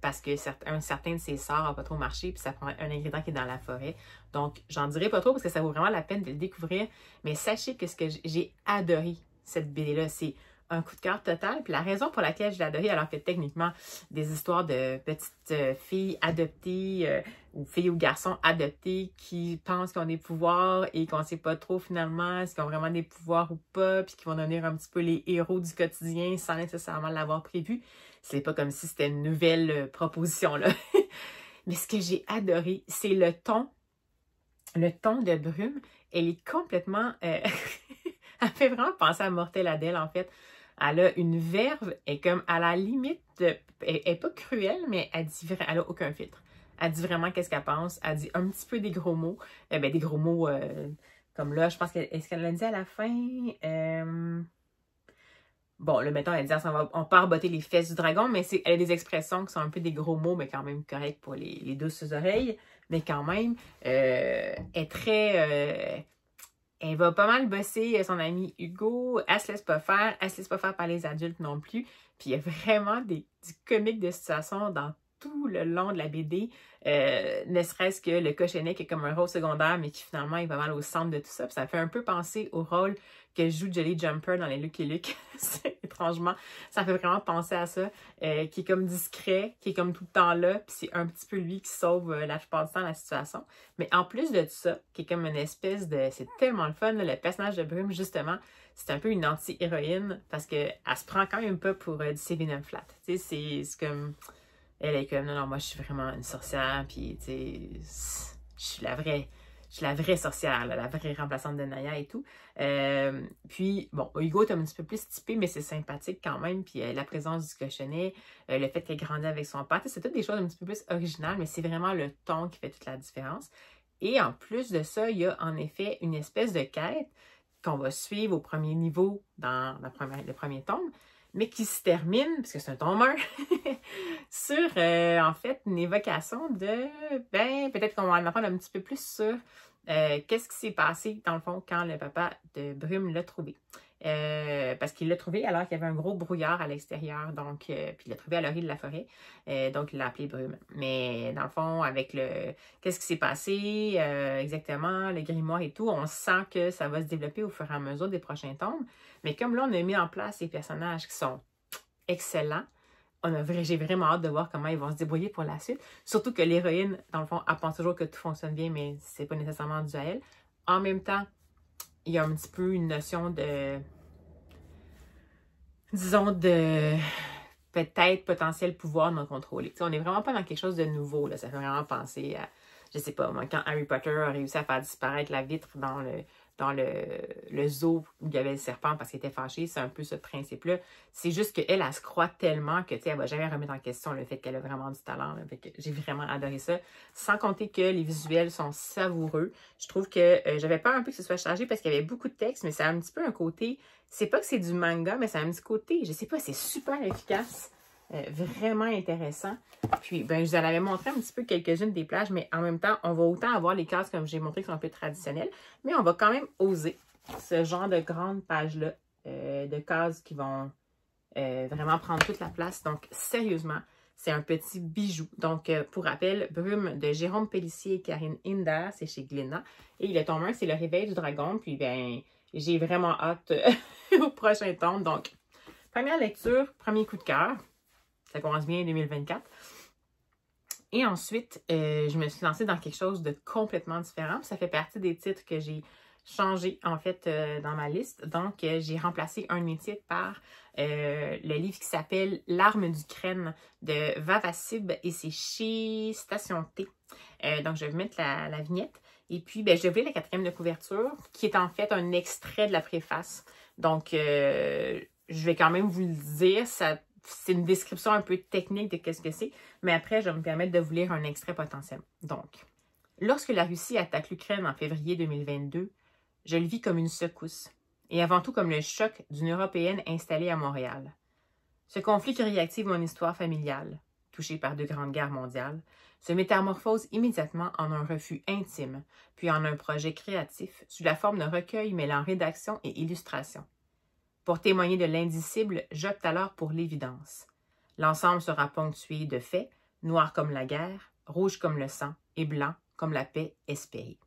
parce que un certain de ses sorts n'a pas trop marché, puis ça prend un ingrédient qui est dans la forêt. Donc, j'en dirai pas trop parce que ça vaut vraiment la peine de le découvrir, mais sachez que ce que j'ai adoré cette BD-là, c'est un coup de cœur total. Puis la raison pour laquelle je l'ai adorée, alors que techniquement, des histoires de petites euh, filles adoptées, euh, ou filles ou garçons adoptés qui pensent qu'ils ont des pouvoirs et qu'on ne sait pas trop finalement est-ce qu'ils ont vraiment des pouvoirs ou pas, puis qui vont devenir un petit peu les héros du quotidien sans nécessairement l'avoir prévu. C'est pas comme si c'était une nouvelle euh, proposition, là. (laughs) Mais ce que j'ai adoré, c'est le ton. Le ton de Brume, elle est complètement... (laughs) elle fait vraiment penser à Mortel Adèle, en fait. Elle a une verve, elle est comme à la limite, elle n'est pas cruelle, mais elle dit elle a aucun filtre. Elle dit vraiment qu'est-ce qu'elle pense. Elle dit un petit peu des gros mots, eh ben, des gros mots euh, comme là. Je pense qu'elle est-ce qu'elle a dit à la fin. Euh, bon, le mettons, elle dit, on, va, part botter les fesses du dragon, mais elle a des expressions qui sont un peu des gros mots, mais quand même corrects pour les, douces oreilles. Mais quand même, euh, elle est très elle va pas mal bosser euh, son ami Hugo. Elle se laisse pas faire. Elle se laisse pas faire par les adultes non plus. Puis il y a vraiment des, du comique de situation dans tout le long de la BD, euh, ne serait-ce que le cochonnet qui est comme un rôle secondaire, mais qui finalement il va mal au centre de tout ça. ça fait un peu penser au rôle que joue Jelly Jumper dans les Lucky Luke. (laughs) étrangement, ça fait vraiment penser à ça, euh, qui est comme discret, qui est comme tout le temps là, puis c'est un petit peu lui qui sauve euh, la plupart du temps la situation. Mais en plus de tout ça, qui est comme une espèce de... C'est tellement le fun, le personnage de Brume, justement, c'est un peu une anti-héroïne, parce qu'elle se prend quand même pas pour euh, du Céline Flat. Tu sais, c'est comme... Elle est comme, non, non, moi, je suis vraiment une sorcière, puis, tu sais, je suis la vraie je suis la vraie sorcière, la vraie remplaçante de Naya et tout. Euh, puis, bon, Hugo est un petit peu plus typé, mais c'est sympathique quand même. Puis, euh, la présence du cochonnet, euh, le fait qu'elle grandit avec son père, c'est toutes des choses un petit peu plus originales, mais c'est vraiment le ton qui fait toute la différence. Et en plus de ça, il y a en effet une espèce de quête qu'on va suivre au premier niveau dans la première, le premier tome, mais qui se termine, parce c'est un tombeur, (laughs) sur, euh, en fait, une évocation de, ben, peut-être qu'on va en apprendre un petit peu plus sur euh, qu'est-ce qui s'est passé, dans le fond, quand le papa de Brume l'a trouvé. Euh, parce qu'il l'a trouvé alors qu'il y avait un gros brouillard à l'extérieur, donc euh, puis il l'a trouvé à l'orée de la forêt, euh, donc il l'a appelé Brume. Mais dans le fond, avec le qu'est-ce qui s'est passé exactement, le grimoire et tout, on sent que ça va se développer au fur et à mesure des prochains tombes. Mais comme là, on a mis en place ces personnages qui sont excellents, j'ai vraiment hâte de voir comment ils vont se débrouiller pour la suite. Surtout que l'héroïne, dans le fond, elle pense toujours que tout fonctionne bien, mais c'est pas nécessairement dû à elle. En même temps, il y a un petit peu une notion de, disons, de peut-être potentiel pouvoir non contrôlé. on n'est vraiment pas dans quelque chose de nouveau. Là. Ça fait vraiment penser à, je sais pas, quand Harry Potter a réussi à faire disparaître la vitre dans le, dans le, zoo où il y avait le serpent parce qu'il était fâché. C'est un peu ce principe-là. C'est juste qu'elle, elle, se croit tellement que, tu sais, elle va jamais remettre en question le fait qu'elle a vraiment du talent. J'ai vraiment adoré ça. Sans compter que les visuels sont savoureux. Je trouve que euh, j'avais peur un peu que ce soit chargé parce qu'il y avait beaucoup de texte, mais ça a un petit peu un côté. C'est pas que c'est du manga, mais ça a un petit côté. Je sais pas, c'est super efficace. Euh, vraiment intéressant. Puis, ben, je vous en avais montré un petit peu quelques-unes des plages, mais en même temps, on va autant avoir les cases comme j'ai montré qui sont un peu traditionnelles, mais on va quand même oser ce genre de grandes pages-là, euh, de cases qui vont euh, vraiment prendre toute la place. Donc, sérieusement, c'est un petit bijou. Donc, pour rappel, Brume de Jérôme Pellissier et Karine Hinder, c'est chez Glinda. Et le tome 1, c'est Le Réveil du Dragon. Puis, ben, j'ai vraiment hâte (laughs) au prochain tome. Donc, première lecture, premier coup de cœur. Ça commence bien 2024. Et ensuite, euh, je me suis lancée dans quelque chose de complètement différent. Ça fait partie des titres que j'ai changé en fait euh, dans ma liste. Donc, euh, j'ai remplacé un de mes titres par le livre qui s'appelle L'arme d'Ukraine de Vavasib et c'est chez Station T. donc, je vais vous mettre la, vignette. Et puis, ben, j'ai ouvert la quatrième de couverture qui est en fait un extrait de la préface. Donc, je vais quand même vous le dire, ça c'est une description un peu technique de qu'est-ce que c'est, mais après, je vais me permettre de vous lire un extrait potentiel. Donc, lorsque la Russie attaque l'Ukraine en février 2022, je le vis comme une secousse, et avant tout comme le choc d'une Européenne installée à Montréal. Ce conflit qui réactive mon histoire familiale, touchée par deux grandes guerres mondiales, se métamorphose immédiatement en un refus intime, puis en un projet créatif sous la forme d'un recueil mêlant rédaction et illustration. Pour témoigner de l'indicible, j'opte alors pour l'évidence. L'ensemble sera ponctué de faits, noirs comme la guerre, rouges comme le sang et blanc comme la paix espérée.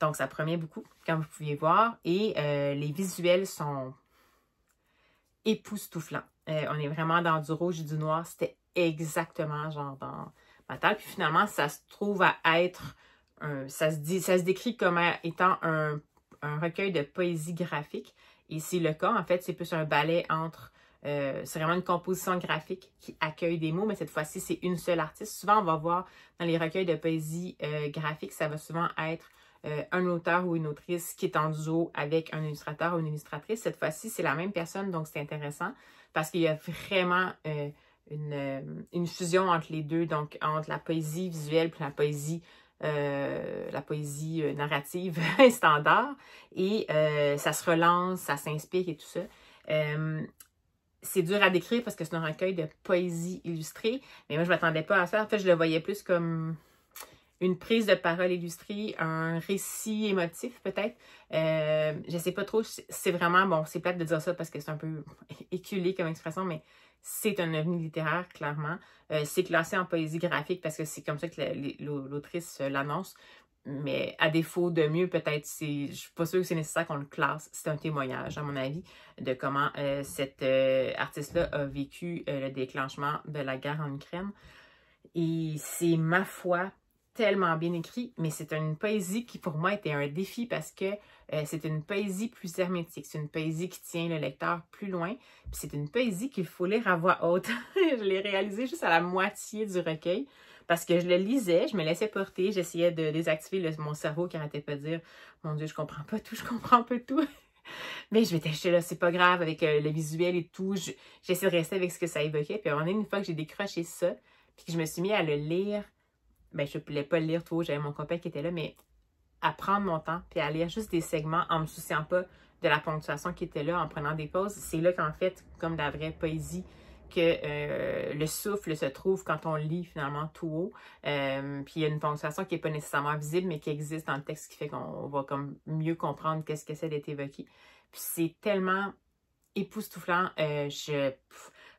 Donc, ça promet beaucoup, comme vous pouviez voir, et euh, les visuels sont époustouflants. Euh, on est vraiment dans du rouge et du noir. C'était exactement genre dans ma table. Puis finalement, ça se trouve à être, ça, se dit, ça se décrit comme étant un recueil de poésie graphique. Et c'est le cas, en fait, c'est plus un ballet entre... Euh, c'est vraiment une composition graphique qui accueille des mots, mais cette fois-ci, c'est une seule artiste. Souvent, on va voir dans les recueils de poésie euh, graphique, ça va souvent être euh, un auteur ou une autrice qui est en duo avec un illustrateur ou une illustratrice. Cette fois-ci, c'est la même personne, donc c'est intéressant parce qu'il y a vraiment une, une, fusion entre les deux, donc entre la poésie visuelle et la poésie euh, la poésie euh, narrative (laughs) standard, et euh, ça se relance, ça s'inspire et tout ça. c'est dur à décrire parce que c'est un recueil de poésie illustrée, mais moi, je m'attendais pas à ça. En fait, je le voyais plus comme une prise de parole illustrée, un récit émotif peut-être. Euh, je ne sais pas trop, c'est vraiment, bon, c'est plate de dire ça parce que c'est un peu (laughs) éculé comme expression, mais c'est un avenir littéraire, clairement. Euh, c'est classé en poésie graphique parce que c'est comme ça que l'autrice euh, l'annonce. Mais à défaut de mieux, peut-être, je ne suis pas sûre que c'est nécessaire qu'on le classe. C'est un témoignage, à mon avis, de comment cet artiste-là a vécu le déclenchement de la guerre en Ukraine. Et c'est ma foi tellement bien écrit, mais c'est une poésie qui pour moi était un défi parce que euh, c'est une poésie plus hermétique, c'est une poésie qui tient le lecteur plus loin, puis c'est une poésie qu'il faut lire à voix haute. (laughs) je l'ai réalisé juste à la moitié du recueil parce que je le lisais, je me laissais porter, j'essayais de désactiver mon cerveau qui arrêtait pas de dire mon dieu, je comprends pas tout, je comprends pas tout. (laughs) Mais je m'étais là, c'est pas grave avec euh, le visuel et tout, j'essaie de rester avec ce que ça évoquait, puis à un une fois que j'ai décroché ça, puis que je me suis mis à le lire ben, je ne voulais pas le lire tout haut, j'avais mon copain qui était là, mais à prendre mon temps puis à lire juste des segments en me souciant pas de la ponctuation qui était là en prenant des pauses. C'est là qu'en fait, comme la vraie poésie, que euh, le souffle se trouve quand on lit finalement tout haut. Euh, puis il y a une ponctuation qui n'est pas nécessairement visible, mais qui existe dans le texte, qui fait qu'on va comme mieux comprendre qu'est-ce que c'est d'être évoqué. Puis c'est tellement époustouflant. Euh, je,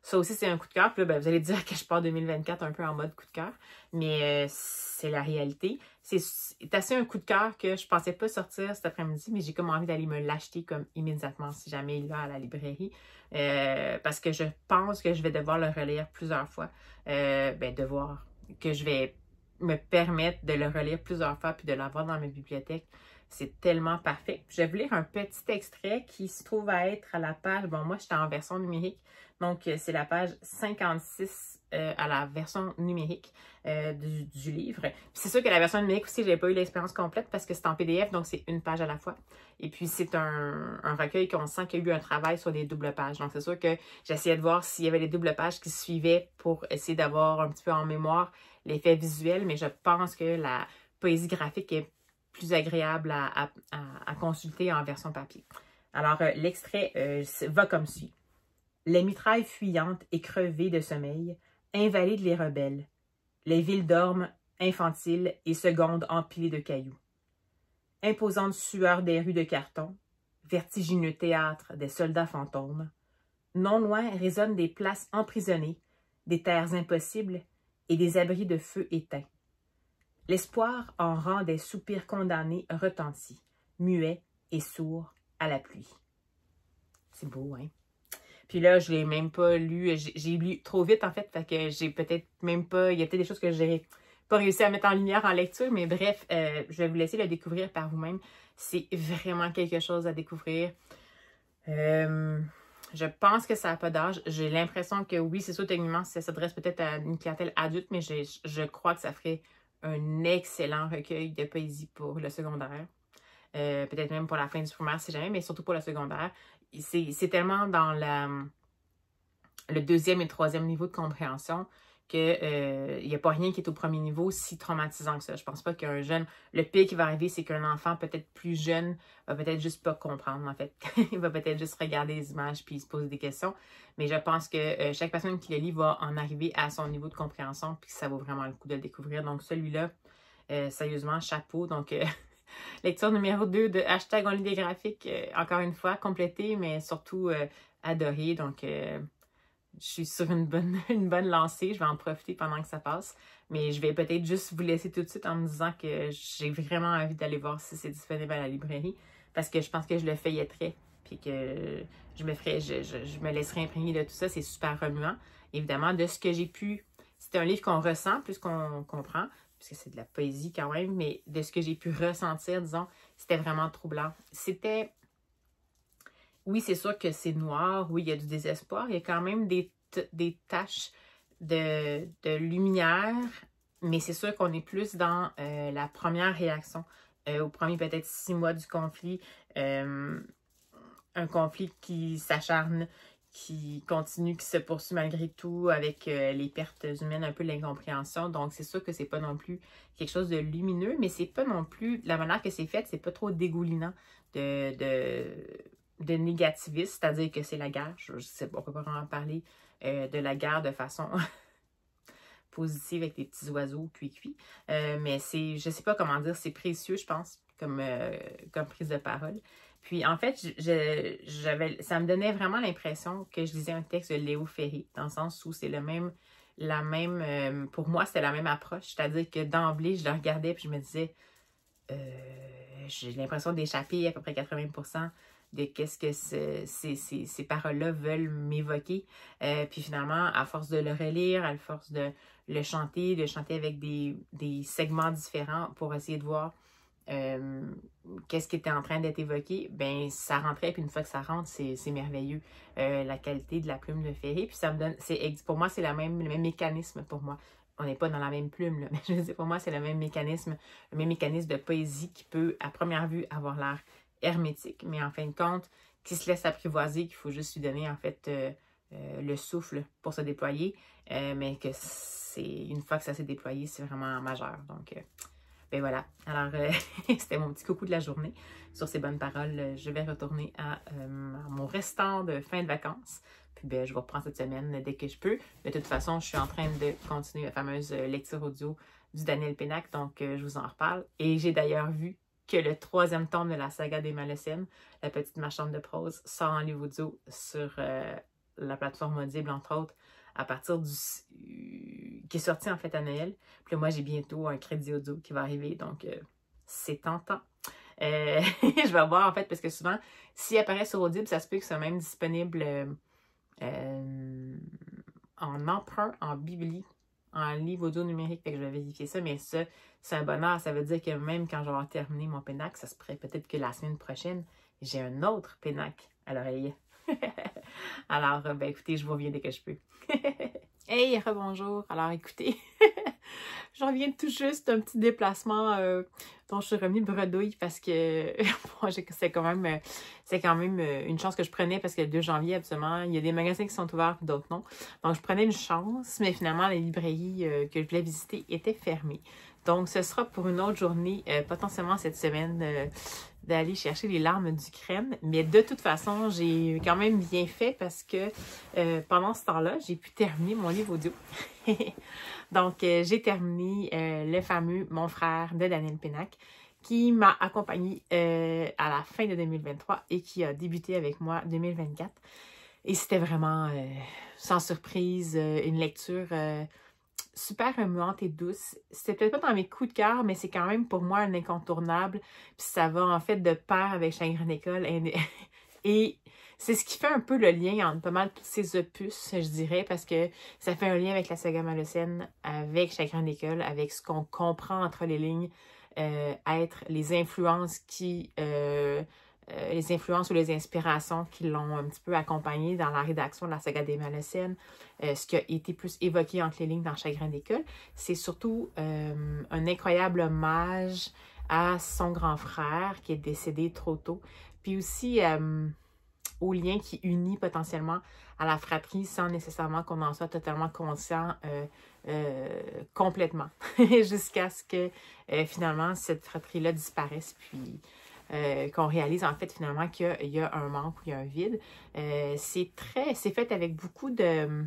ça aussi, c'est un coup de cœur. Puis ben, vous allez dire que je pars 2024 un peu en mode coup de cœur. Mais euh, c'est la réalité. C'est assez un coup de cœur que je pensais pas sortir cet après-midi, mais j'ai comme envie d'aller me l'acheter comme immédiatement si jamais il va à la librairie. Euh, parce que je pense que je vais devoir le relire plusieurs fois. Euh, ben, devoir que je vais me permettre de le relire plusieurs fois puis de l'avoir dans ma bibliothèque. C'est tellement parfait. Je vais vous lire un petit extrait qui se trouve à être à la page. Bon, moi, j'étais en version numérique, donc, euh, c'est la page 56 euh, à la version numérique euh, du, livre. C'est sûr que la version numérique aussi, je j'ai pas eu l'expérience complète parce que c'est en PDF, donc c'est une page à la fois. Et puis, c'est un, recueil qu'on sent qu'il y a eu un travail sur les doubles pages. Donc, c'est sûr que j'essayais de voir s'il y avait les doubles pages qui suivaient pour essayer d'avoir un petit peu en mémoire l'effet visuel, mais je pense que la poésie graphique est plus agréable à, consulter en version papier. Alors, l'extrait va comme suit. Les mitrailles fuyantes et crevées de sommeil invalident les rebelles. Les villes dorment, infantiles et secondes empilées de cailloux. Imposante sueur des rues de carton, vertigineux théâtre des soldats fantômes, non loin résonnent des places emprisonnées, des terres impossibles et des abris de feu éteints. L'espoir en rang des soupirs condamnés retentit, muet et sourd à la pluie. C'est beau, hein? Puis là, je l'ai même pas lu. J'ai lu trop vite, en fait. Fait que j'ai peut-être même pas. Il y a peut-être des choses que j'ai pas réussi à mettre en lumière en lecture, mais bref, euh, je vais vous laisser le découvrir par vous-même. C'est vraiment quelque chose à découvrir. Euh, je pense que ça n'a pas d'âge. J'ai l'impression que oui, c'est sûr, techniquement, ça s'adresse peut-être à une clientèle adulte, mais je, crois que ça ferait un excellent recueil de poésie pour le secondaire. Euh, peut-être même pour la fin du premier, si jamais, mais surtout pour le secondaire c'est tellement dans le deuxième et troisième niveau de compréhension qu'il n'y euh, a pas rien qui est au premier niveau si traumatisant que ça. Je pense pas qu'un jeune, le pire qui va arriver, c'est qu'un enfant peut-être plus jeune va peut-être juste pas comprendre, en fait. (laughs) il va peut-être juste regarder les images puis il se poser des questions. Mais je pense que euh, chaque personne qui le lit va en arriver à son niveau de compréhension puis ça vaut vraiment le coup de le découvrir. Donc celui-là, euh, sérieusement, chapeau. Donc (laughs) (laughs) Lecture numéro 2 de Hashtag en des graphiques, euh, encore une fois, complétée, mais surtout adoré euh, adorée. Donc, euh, je suis sur une bonne, (laughs) une bonne lancée. Je vais en profiter pendant que ça passe. Mais je vais peut-être juste vous laisser tout de suite en me disant que j'ai vraiment envie d'aller voir si c'est disponible à la librairie parce que je pense que je le feuilletterai puis que je me ferai, je, je me laisserai imprégner de tout ça. C'est super remuant, évidemment, de ce que j'ai pu. C'est un livre qu'on ressent plus qu'on comprend, parce que c'est de la poésie quand même, mais de ce que j'ai pu ressentir, disons, c'était vraiment troublant. C'était... Oui, c'est sûr que c'est noir, oui, il y a du désespoir, il y a quand même des, des taches de, de lumière, mais c'est sûr qu'on est plus dans euh, la première réaction, euh, au premier peut-être six mois du conflit, euh, un conflit qui s'acharne qui continue, qui se poursuit malgré tout avec euh, les pertes humaines, un peu l'incompréhension. Donc, c'est sûr que c'est pas non plus quelque chose de lumineux, mais c'est pas non plus, la manière que c'est fait, c'est pas trop dégoulinant de, de, de négativiste, c'est-à-dire que c'est la guerre. Je, ne sais, on peut pas vraiment parler euh, de la guerre de façon (laughs) positive avec des petits oiseaux cuit-cuit. Euh, mais c'est, je sais pas comment dire, c'est précieux, je pense, comme, comme prise de parole. Puis en fait, ça me donnait vraiment l'impression que je lisais un texte de Léo Ferry, dans le sens où c'est le même, la même, euh, pour moi, c'est la même approche. C'est-à-dire que d'emblée, je le regardais puis je me disais, euh, j'ai l'impression d'échapper à peu près 80% de qu'est-ce que ces, ces, paroles-là veulent m'évoquer. Euh, puis finalement, à force de le relire, à force de le chanter, de chanter avec des segments différents pour essayer de voir euh, qu'est-ce qui était en train d'être évoqué, ben ça rentrait, puis une fois que ça rentre, c'est merveilleux. Euh, la qualité de la plume de ferry, puis ça me donne, c'est pour moi, c'est même, le même mécanisme pour moi. On n'est pas dans la même plume, là, (laughs) mais je veux dire, pour moi, c'est le même mécanisme, le même mécanisme de poésie qui peut, à première vue, avoir l'air hermétique, mais en fin de compte, qui se laisse apprivoiser, qu'il faut juste lui donner, en fait, euh, le souffle pour se déployer, mais que c'est une fois que ça s'est déployé, c'est vraiment majeur. Donc, ben voilà, alors euh, (laughs) c'était mon petit coucou de la journée. Sur ces bonnes paroles, euh, je vais retourner euh, à, mon restant de fin de vacances. Puis ben, je vous reprends cette semaine dès que je peux. De toute façon, je suis en train de continuer la fameuse lecture audio du Daniel Pénac, donc je vous en reparle. Et j'ai d'ailleurs vu que le troisième tome de la saga des Malocènes, La Petite Marchande de Prose, sort en livre audio sur la plateforme Audible, entre autres à partir du... Euh, qui est sorti en fait à Noël. Puis moi, j'ai bientôt un crédit audio qui va arriver, donc euh, c'est tentant. Euh, (laughs) je vais voir en fait, parce que souvent, s'il apparaît sur Audible, ça se peut que ce soit même disponible en emprunt, en bibli, en livre audio numérique. Fait que je vais vérifier ça, mais ça, c'est un bonheur. Ça veut dire que même quand j'aurai terminé mon pénac, ça se pourrait peut-être que la semaine prochaine, j'ai un autre pénac à l'oreille. (laughs) Alors, euh, ben écoutez, je vous reviens dès que je peux. (laughs) hey, rebonjour. Alors, écoutez, (laughs) je reviens tout juste d'un petit déplacement euh, dont je suis revenue bredouille parce que c'est quand même euh, c'est quand même une chance que je prenais parce que le 2 janvier, absolument, il y a des magasins qui sont ouverts et d'autres non. Donc, je prenais une chance, mais finalement, les librairies que je voulais visiter étaient fermées. Donc, ce sera pour une autre journée, euh, potentiellement cette semaine, euh, d'aller chercher les larmes d'Ukraine. Mais de toute façon, j'ai quand même bien fait parce que euh, pendant ce temps-là, j'ai pu terminer mon livre audio. (laughs) Donc, j'ai terminé le fameux Mon frère de Daniel Pénac qui m'a accompagné à la fin de 2023 et qui a débuté avec moi 2024. Et c'était vraiment, sans surprise, une lecture super remuante et douce. C'était peut-être pas dans mes coups de cœur, mais c'est quand même pour moi un incontournable. Puis ça va en fait de pair avec Chagrin d'école. Et, (laughs) et c'est ce qui fait un peu le lien entre pas mal tous ces opus, je dirais, parce que ça fait un lien avec la saga Malocène, avec Chagrin école, avec ce qu'on comprend entre les lignes, euh, être les influences qui... Euh, euh, les influences ou les inspirations qui l'ont un petit peu accompagné dans la rédaction de la saga des Malocènes, euh, ce qui a été plus évoqué entre les lignes dans Chagrin d'école, c'est surtout euh, un incroyable hommage à son grand frère qui est décédé trop tôt, puis aussi au lien qui unit potentiellement à la fratrie sans nécessairement qu'on en soit totalement conscient complètement (laughs) jusqu'à ce que finalement cette fratrie-là disparaisse puis euh, qu'on réalise en fait finalement qu'il y, a un manque ou il y a un vide. Euh, c'est très, c'est fait avec beaucoup de,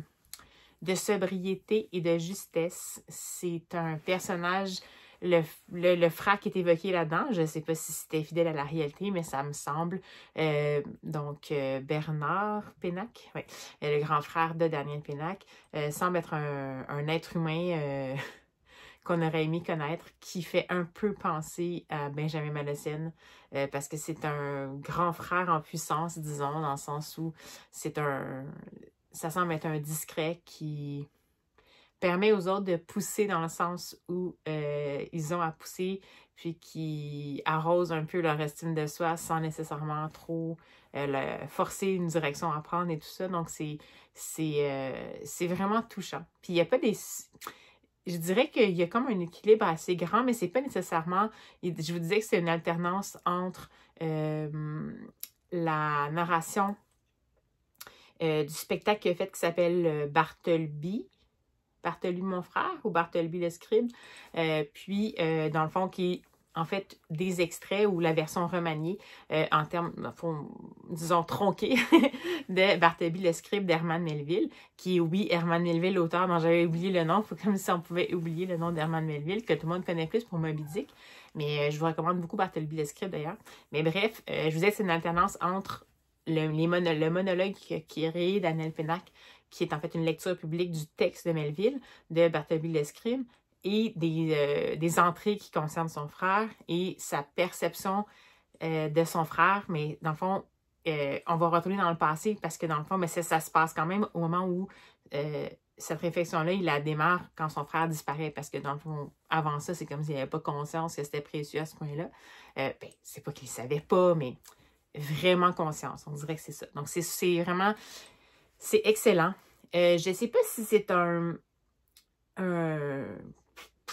de sobriété et de justesse. C'est un personnage, le, le, frac est évoqué là-dedans. Je ne sais pas si c'était fidèle à la réalité, mais ça me semble. Euh, donc, Bernard Pénac, le grand frère de Daniel Pénac, semble être un être humain qu'on aurait aimé connaître, qui fait un peu penser à Benjamin Malocène, euh, parce que c'est un grand frère en puissance, disons, dans le sens où c'est un... ça semble être un discret qui permet aux autres de pousser dans le sens où euh, ils ont à pousser, puis qui arrose un peu leur estime de soi sans nécessairement trop euh, forcer une direction à prendre et tout ça. Donc, c'est c'est vraiment touchant. Puis, il n'y a pas des je dirais qu'il y a comme un équilibre assez grand, mais c'est pas nécessairement. Je vous disais que c'est une alternance entre euh, la narration euh, du spectacle qu'il fait qui s'appelle euh, Bartleby. Bartleby, mon frère, ou Bartleby le scribe. puis, dans le fond, qui est en fait, des extraits ou la version remaniée euh, en termes, disons, tronqués (laughs) de le Lescribe d'Herman Melville, qui est, oui, Herman Melville, l'auteur dont j'avais oublié le nom, comme si on pouvait oublier le nom d'Herman Melville, que tout le monde connaît plus pour Moby Dick, mais euh, je vous recommande beaucoup le Lescribe d'ailleurs. Mais bref, euh, je vous ai c'est une alternance entre le, monologue qui est réé Pénac, qui est en fait une lecture publique du texte de Melville, de le scribe » et euh, des, entrées qui concernent son frère et sa perception euh, de son frère. Mais dans le fond, euh, on va retourner dans le passé parce que dans le fond, mais ça, se passe quand même au moment où cette réflexion-là, il la démarre quand son frère disparaît parce que dans le fond, avant ça, c'est comme s'il n'avait pas conscience que c'était précieux à ce point-là. ben, c'est pas qu'il ne savait pas, mais vraiment conscience. On dirait que c'est ça. Donc, c'est vraiment, c'est excellent. je ne sais pas si c'est un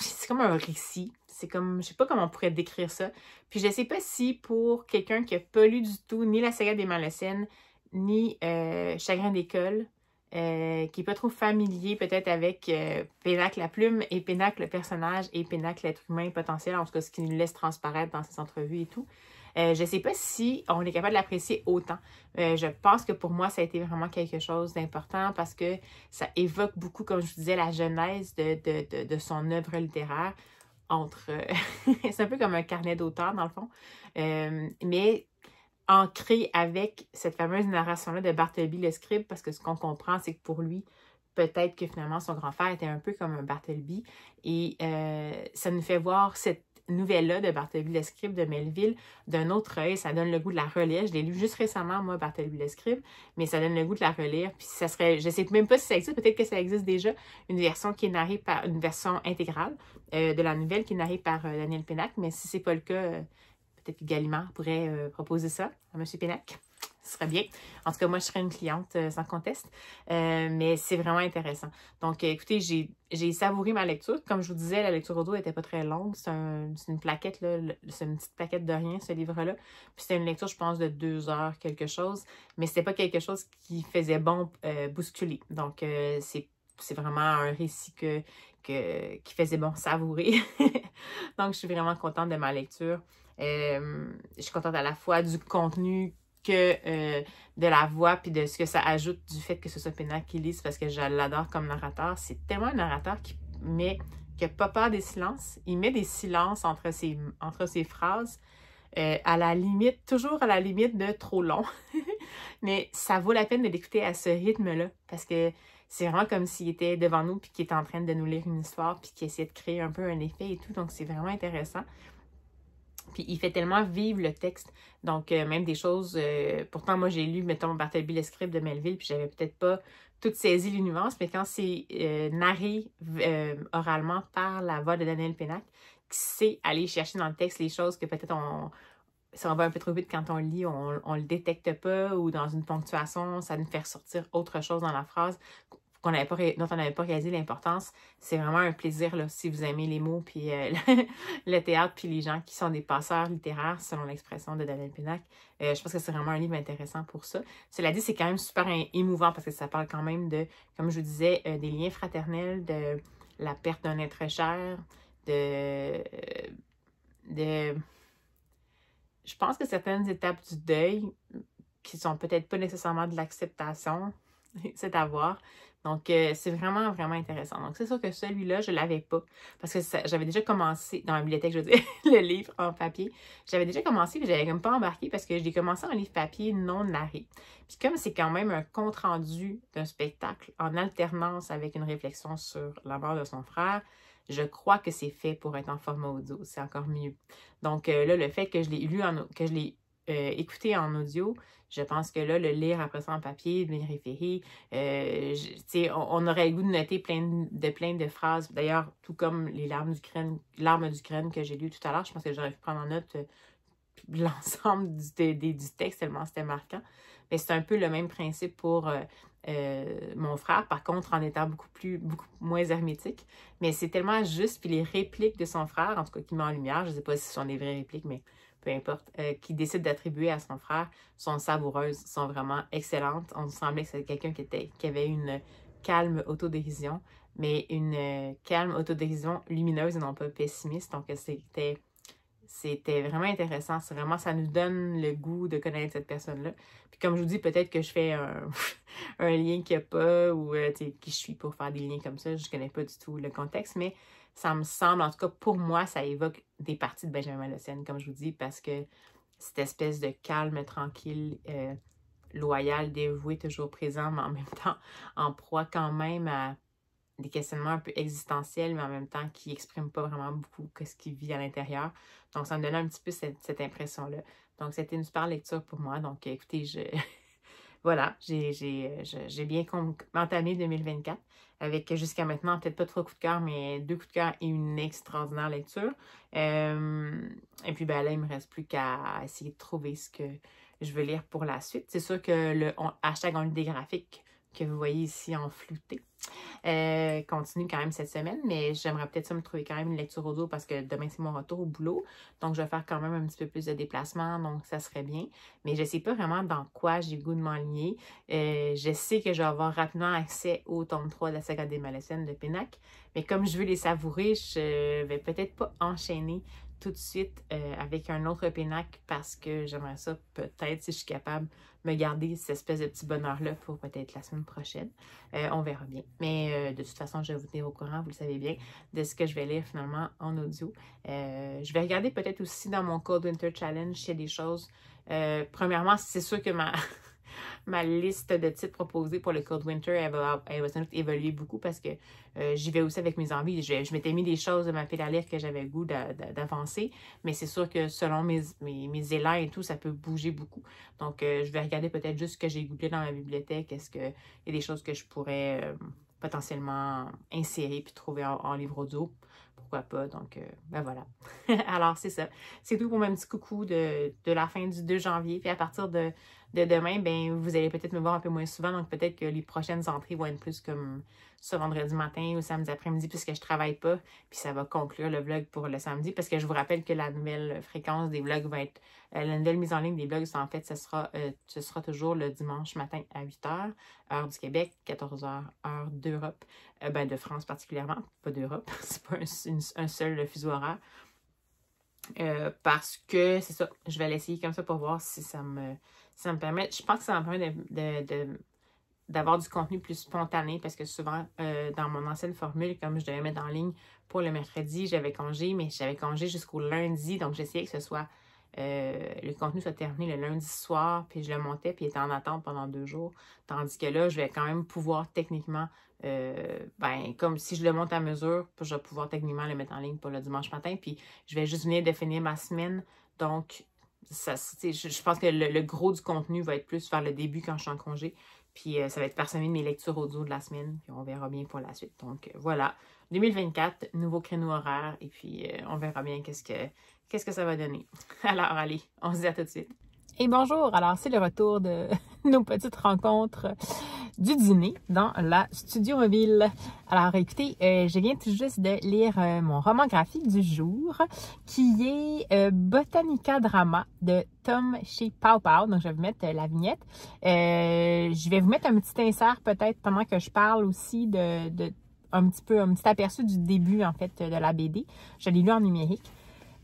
c'est comme un récit. C'est comme, je sais pas comment on pourrait décrire ça. Puis je sais pas si pour quelqu'un qui a pas lu du tout ni la saga des Malocènes, ni euh, Chagrin d'école, euh, qui est pas trop familier peut-être avec euh, Pénacle la plume et Pénacle le personnage et Pénacle l'être humain potentiel, en tout cas ce qui nous laisse transparaître dans ses entrevues et tout. Euh, je ne sais pas si on est capable de l'apprécier autant. Euh, je pense que pour moi, ça a été vraiment quelque chose d'important parce que ça évoque beaucoup, comme je vous disais, la genèse de, son œuvre littéraire. Entre, euh, (laughs) c'est un peu comme un carnet d'auteur dans le fond, mais ancré avec cette fameuse narration-là de Bartleby le scribe, parce que ce qu'on comprend, c'est que pour lui, peut-être que finalement son grand-père était un peu comme un Bartleby, et ça nous fait voir cette nouvelle-là de Bartholomew Lescribe de Melville d'un autre œil. Ça donne le goût de la relire. Je l'ai lu juste récemment, moi, le Lescribe, mais ça donne le goût de la relire. Puis ça serait, je ne sais même pas si ça existe, peut-être que ça existe déjà, une version qui est narrée par, une version intégrale euh, de la nouvelle qui est narrée par euh, Daniel Pénac, mais si ce n'est pas le cas, euh, peut-être que Gallimard pourrait proposer ça à M. Pénac ce serait bien. En tout cas, moi, je serais une cliente euh, sans conteste, euh, mais c'est vraiment intéressant. Donc, euh, écoutez, j'ai savouré ma lecture. Comme je vous disais, la lecture audio n'était pas très longue. C'est une plaquette, c'est une petite plaquette de rien, ce livre-là. Puis c'était une lecture, je pense, de deux heures, quelque chose, mais c'était pas quelque chose qui faisait bon bousculer. Donc, c'est vraiment un récit que, que, qui faisait bon savourer. (laughs) Donc, je suis vraiment contente de ma lecture. je suis contente à la fois du contenu que euh, de la voix puis de ce que ça ajoute du fait que ce soit Pena qui lise parce que je l'adore comme narrateur. C'est tellement un narrateur qui met qui pas peur des silences. Il met des silences entre ses, entre phrases. Euh, à la limite, toujours à la limite de trop long. (laughs) Mais ça vaut la peine de l'écouter à ce rythme-là parce que c'est vraiment comme s'il était devant nous puis qu'il était en train de nous lire une histoire puis qu'il essayait de créer un peu un effet et tout. Donc, c'est vraiment intéressant. Puis il fait tellement vivre le texte. Donc, euh, même des choses. Euh, pourtant, moi, j'ai lu, mettons, le script de Melville, puis j'avais peut-être pas toutes saisi les mais quand c'est euh, narré oralement par la voix de Daniel Pénac, qui sait aller chercher dans le texte les choses que peut-être on. Si va un peu trop vite quand on lit, on, on le détecte pas, ou dans une ponctuation, ça nous fait ressortir autre chose dans la phrase qu'on dont on n'avait pas réalisé l'importance. C'est vraiment un plaisir là, si vous aimez les mots, puis euh, (laughs) le théâtre, puis les gens qui sont des passeurs littéraires, selon l'expression de Daniel Pinac. Euh, je pense que c'est vraiment un livre intéressant pour ça. Cela dit, c'est quand même super émouvant parce que ça parle quand même de, comme je vous disais, euh, des liens fraternels, de la perte d'un être cher, de... de je pense que certaines étapes du deuil, qui sont peut-être pas nécessairement de l'acceptation, (laughs) c'est à voir, donc, euh, c'est vraiment, vraiment intéressant. Donc, c'est sûr que celui-là, je ne l'avais pas parce que j'avais déjà commencé, dans la bibliothèque, je veux dire, (laughs) le livre en papier. J'avais déjà commencé, mais j'avais même pas embarqué parce que je l'ai commencé en livre papier non narré. Puis comme c'est quand même un compte-rendu d'un spectacle en alternance avec une réflexion sur la mort de son frère, je crois que c'est fait pour être en format audio. C'est encore mieux. Donc euh, là, le fait que je l'ai lu, en, que je l'ai euh, écouté en audio, je pense que là, le lire après ça en papier, de référer, euh, on, on, aurait le goût de noter plein de, plein de phrases. D'ailleurs, tout comme les larmes d'Ukraine larmes d'Ukraine que j'ai lu tout à l'heure, je pense que j'aurais pu prendre en note euh, (laughs) l'ensemble du, texte tellement c'était marquant. Mais c'est un peu le même principe pour euh, mon frère, par contre, en étant beaucoup plus, beaucoup moins hermétique. Mais c'est tellement juste, puis les répliques de son frère, en tout cas, qui met en lumière, je ne sais pas si ce sont des vraies répliques, mais peu importe, euh, qui décide d'attribuer à son frère sont savoureuses, sont vraiment excellentes. On semblait que c'était quelqu'un qui, qui avait une calme autodérision, mais une euh, calme autodérision lumineuse et non pas pessimiste. Donc, euh, c'était c'était vraiment intéressant. C'est vraiment, ça nous donne le goût de connaître cette personne-là. Puis comme je vous dis, peut-être que je fais un, (laughs) lien qui n'y a pas ou qui je suis pour faire des liens comme ça. Je ne connais pas du tout le contexte, mais ça me semble, en tout cas pour moi, ça évoque des parties de Benjamin Lossen, comme je vous dis, parce que cette espèce de calme tranquille, euh, loyal, dévoué, toujours présent, mais en même (laughs) temps en proie quand même à des questionnements un peu existentiels, mais en même temps qui n'expriment pas vraiment beaucoup ce qu'il vit à l'intérieur. Donc, ça me donne un petit peu cette impression-là. Donc, c'était une super lecture pour moi. Donc, écoutez, je voilà, j'ai euh, bien entamé 2024 avec jusqu'à maintenant, peut-être pas trois coups de cœur, mais deux coups de cœur et une extraordinaire lecture. Euh, et puis ben là, il me reste plus qu'à essayer de trouver ce que je veux lire pour la suite. C'est sûr que le on, hashtag en des graphiques que vous voyez ici en flouté. Euh, continue quand même cette semaine, mais j'aimerais peut-être ça me trouver quand même une lecture audio parce que demain, c'est mon retour au boulot. Donc, je vais faire quand même un petit peu plus de déplacements, donc ça serait bien. Mais je ne sais pas vraiment dans quoi j'ai goût de m'enligner. Euh, je sais que je vais avoir rapidement accès au tome 3 de la saga des Malécènes de Pénac, mais comme je veux les savourer, je vais peut-être pas enchaîner tout de suite euh, avec un autre pénac parce que j'aimerais ça peut-être, si je suis capable, me garder cette espèce de petit bonheur-là pour peut-être la semaine prochaine. Euh, on verra bien. Mais euh, de toute façon, je vais vous tenir au courant, vous le savez bien, de ce que je vais lire finalement en audio. je vais regarder peut-être aussi dans mon Cold Winter Challenge s'il y a des choses. premièrement, c'est sûr que ma... (laughs) ma liste de titres proposés pour le Cold Winter, elle va, elle va beaucoup parce que euh, j'y vais aussi avec mes envies. Je, m'étais mis des choses de ma pile à lire que j'avais goût d'avancer, mais c'est sûr que selon mes, mes, élans et tout, ça peut bouger beaucoup. Donc, euh, je vais regarder peut-être juste ce que j'ai googlé dans ma bibliothèque. Est-ce qu'il y a des choses que je pourrais euh, potentiellement insérer puis trouver en, livre audio? pourquoi pas. Donc, ben voilà. (laughs) Alors, c'est ça. C'est tout pour mon petit coucou de, de la fin du 2 janvier. Puis à partir de, de demain, ben, vous allez peut-être me voir un peu moins souvent. Donc, peut-être que les prochaines entrées vont être plus comme ce vendredi matin ou samedi après-midi puisque je travaille pas. Puis ça va conclure le vlog pour le samedi parce que je vous rappelle que la nouvelle fréquence des vlogs va être... Euh, la nouvelle mise en ligne des vlogs, en fait, ce sera, euh, ce sera toujours le dimanche matin à 8h, heure du Québec, 14h, heure d'Europe, euh, ben, de France particulièrement, pas d'Europe, (laughs) c'est pas un, un seul fuseau horaire. parce que, c'est ça, je vais l'essayer comme ça pour voir si ça me ça me permet, je pense que ça me permet d'avoir du contenu plus spontané parce que souvent, euh, dans mon ancienne formule, comme je devais mettre en ligne pour le mercredi, j'avais congé, mais j'avais congé jusqu'au lundi. Donc, j'essayais que ce soit euh, le contenu soit terminé le lundi soir, puis je le montais, puis il était en attente pendant deux jours. Tandis que là, je vais quand même pouvoir techniquement, euh, ben, comme si je le monte à mesure, je vais pouvoir techniquement le mettre en ligne pour le dimanche matin, puis je vais juste venir définir ma semaine. Donc, je, pense que le, gros du contenu va être plus vers le début quand je suis en congé. Puis euh, ça va être parsemé de mes lectures audio de la semaine. Puis on verra bien pour la suite. Donc euh, voilà, 2024, nouveau créneau horaire. Et puis euh, on verra bien qu'est-ce que, qu'est-ce que ça va donner. (laughs) Alors allez, on se dit à tout de suite bonjour. Alors, c'est le retour de (laughs) nos petites rencontres du dîner dans la studio mobile. Alors, écoutez, euh, je viens tout juste de lire euh, mon roman graphique du jour qui est euh, Botanica Drama de Tom chez Pau Donc, je vais vous mettre la vignette. je vais vous mettre un petit insert peut-être pendant que je parle aussi de, de un petit peu, un petit aperçu du début en fait de la BD. Je l'ai lu en numérique.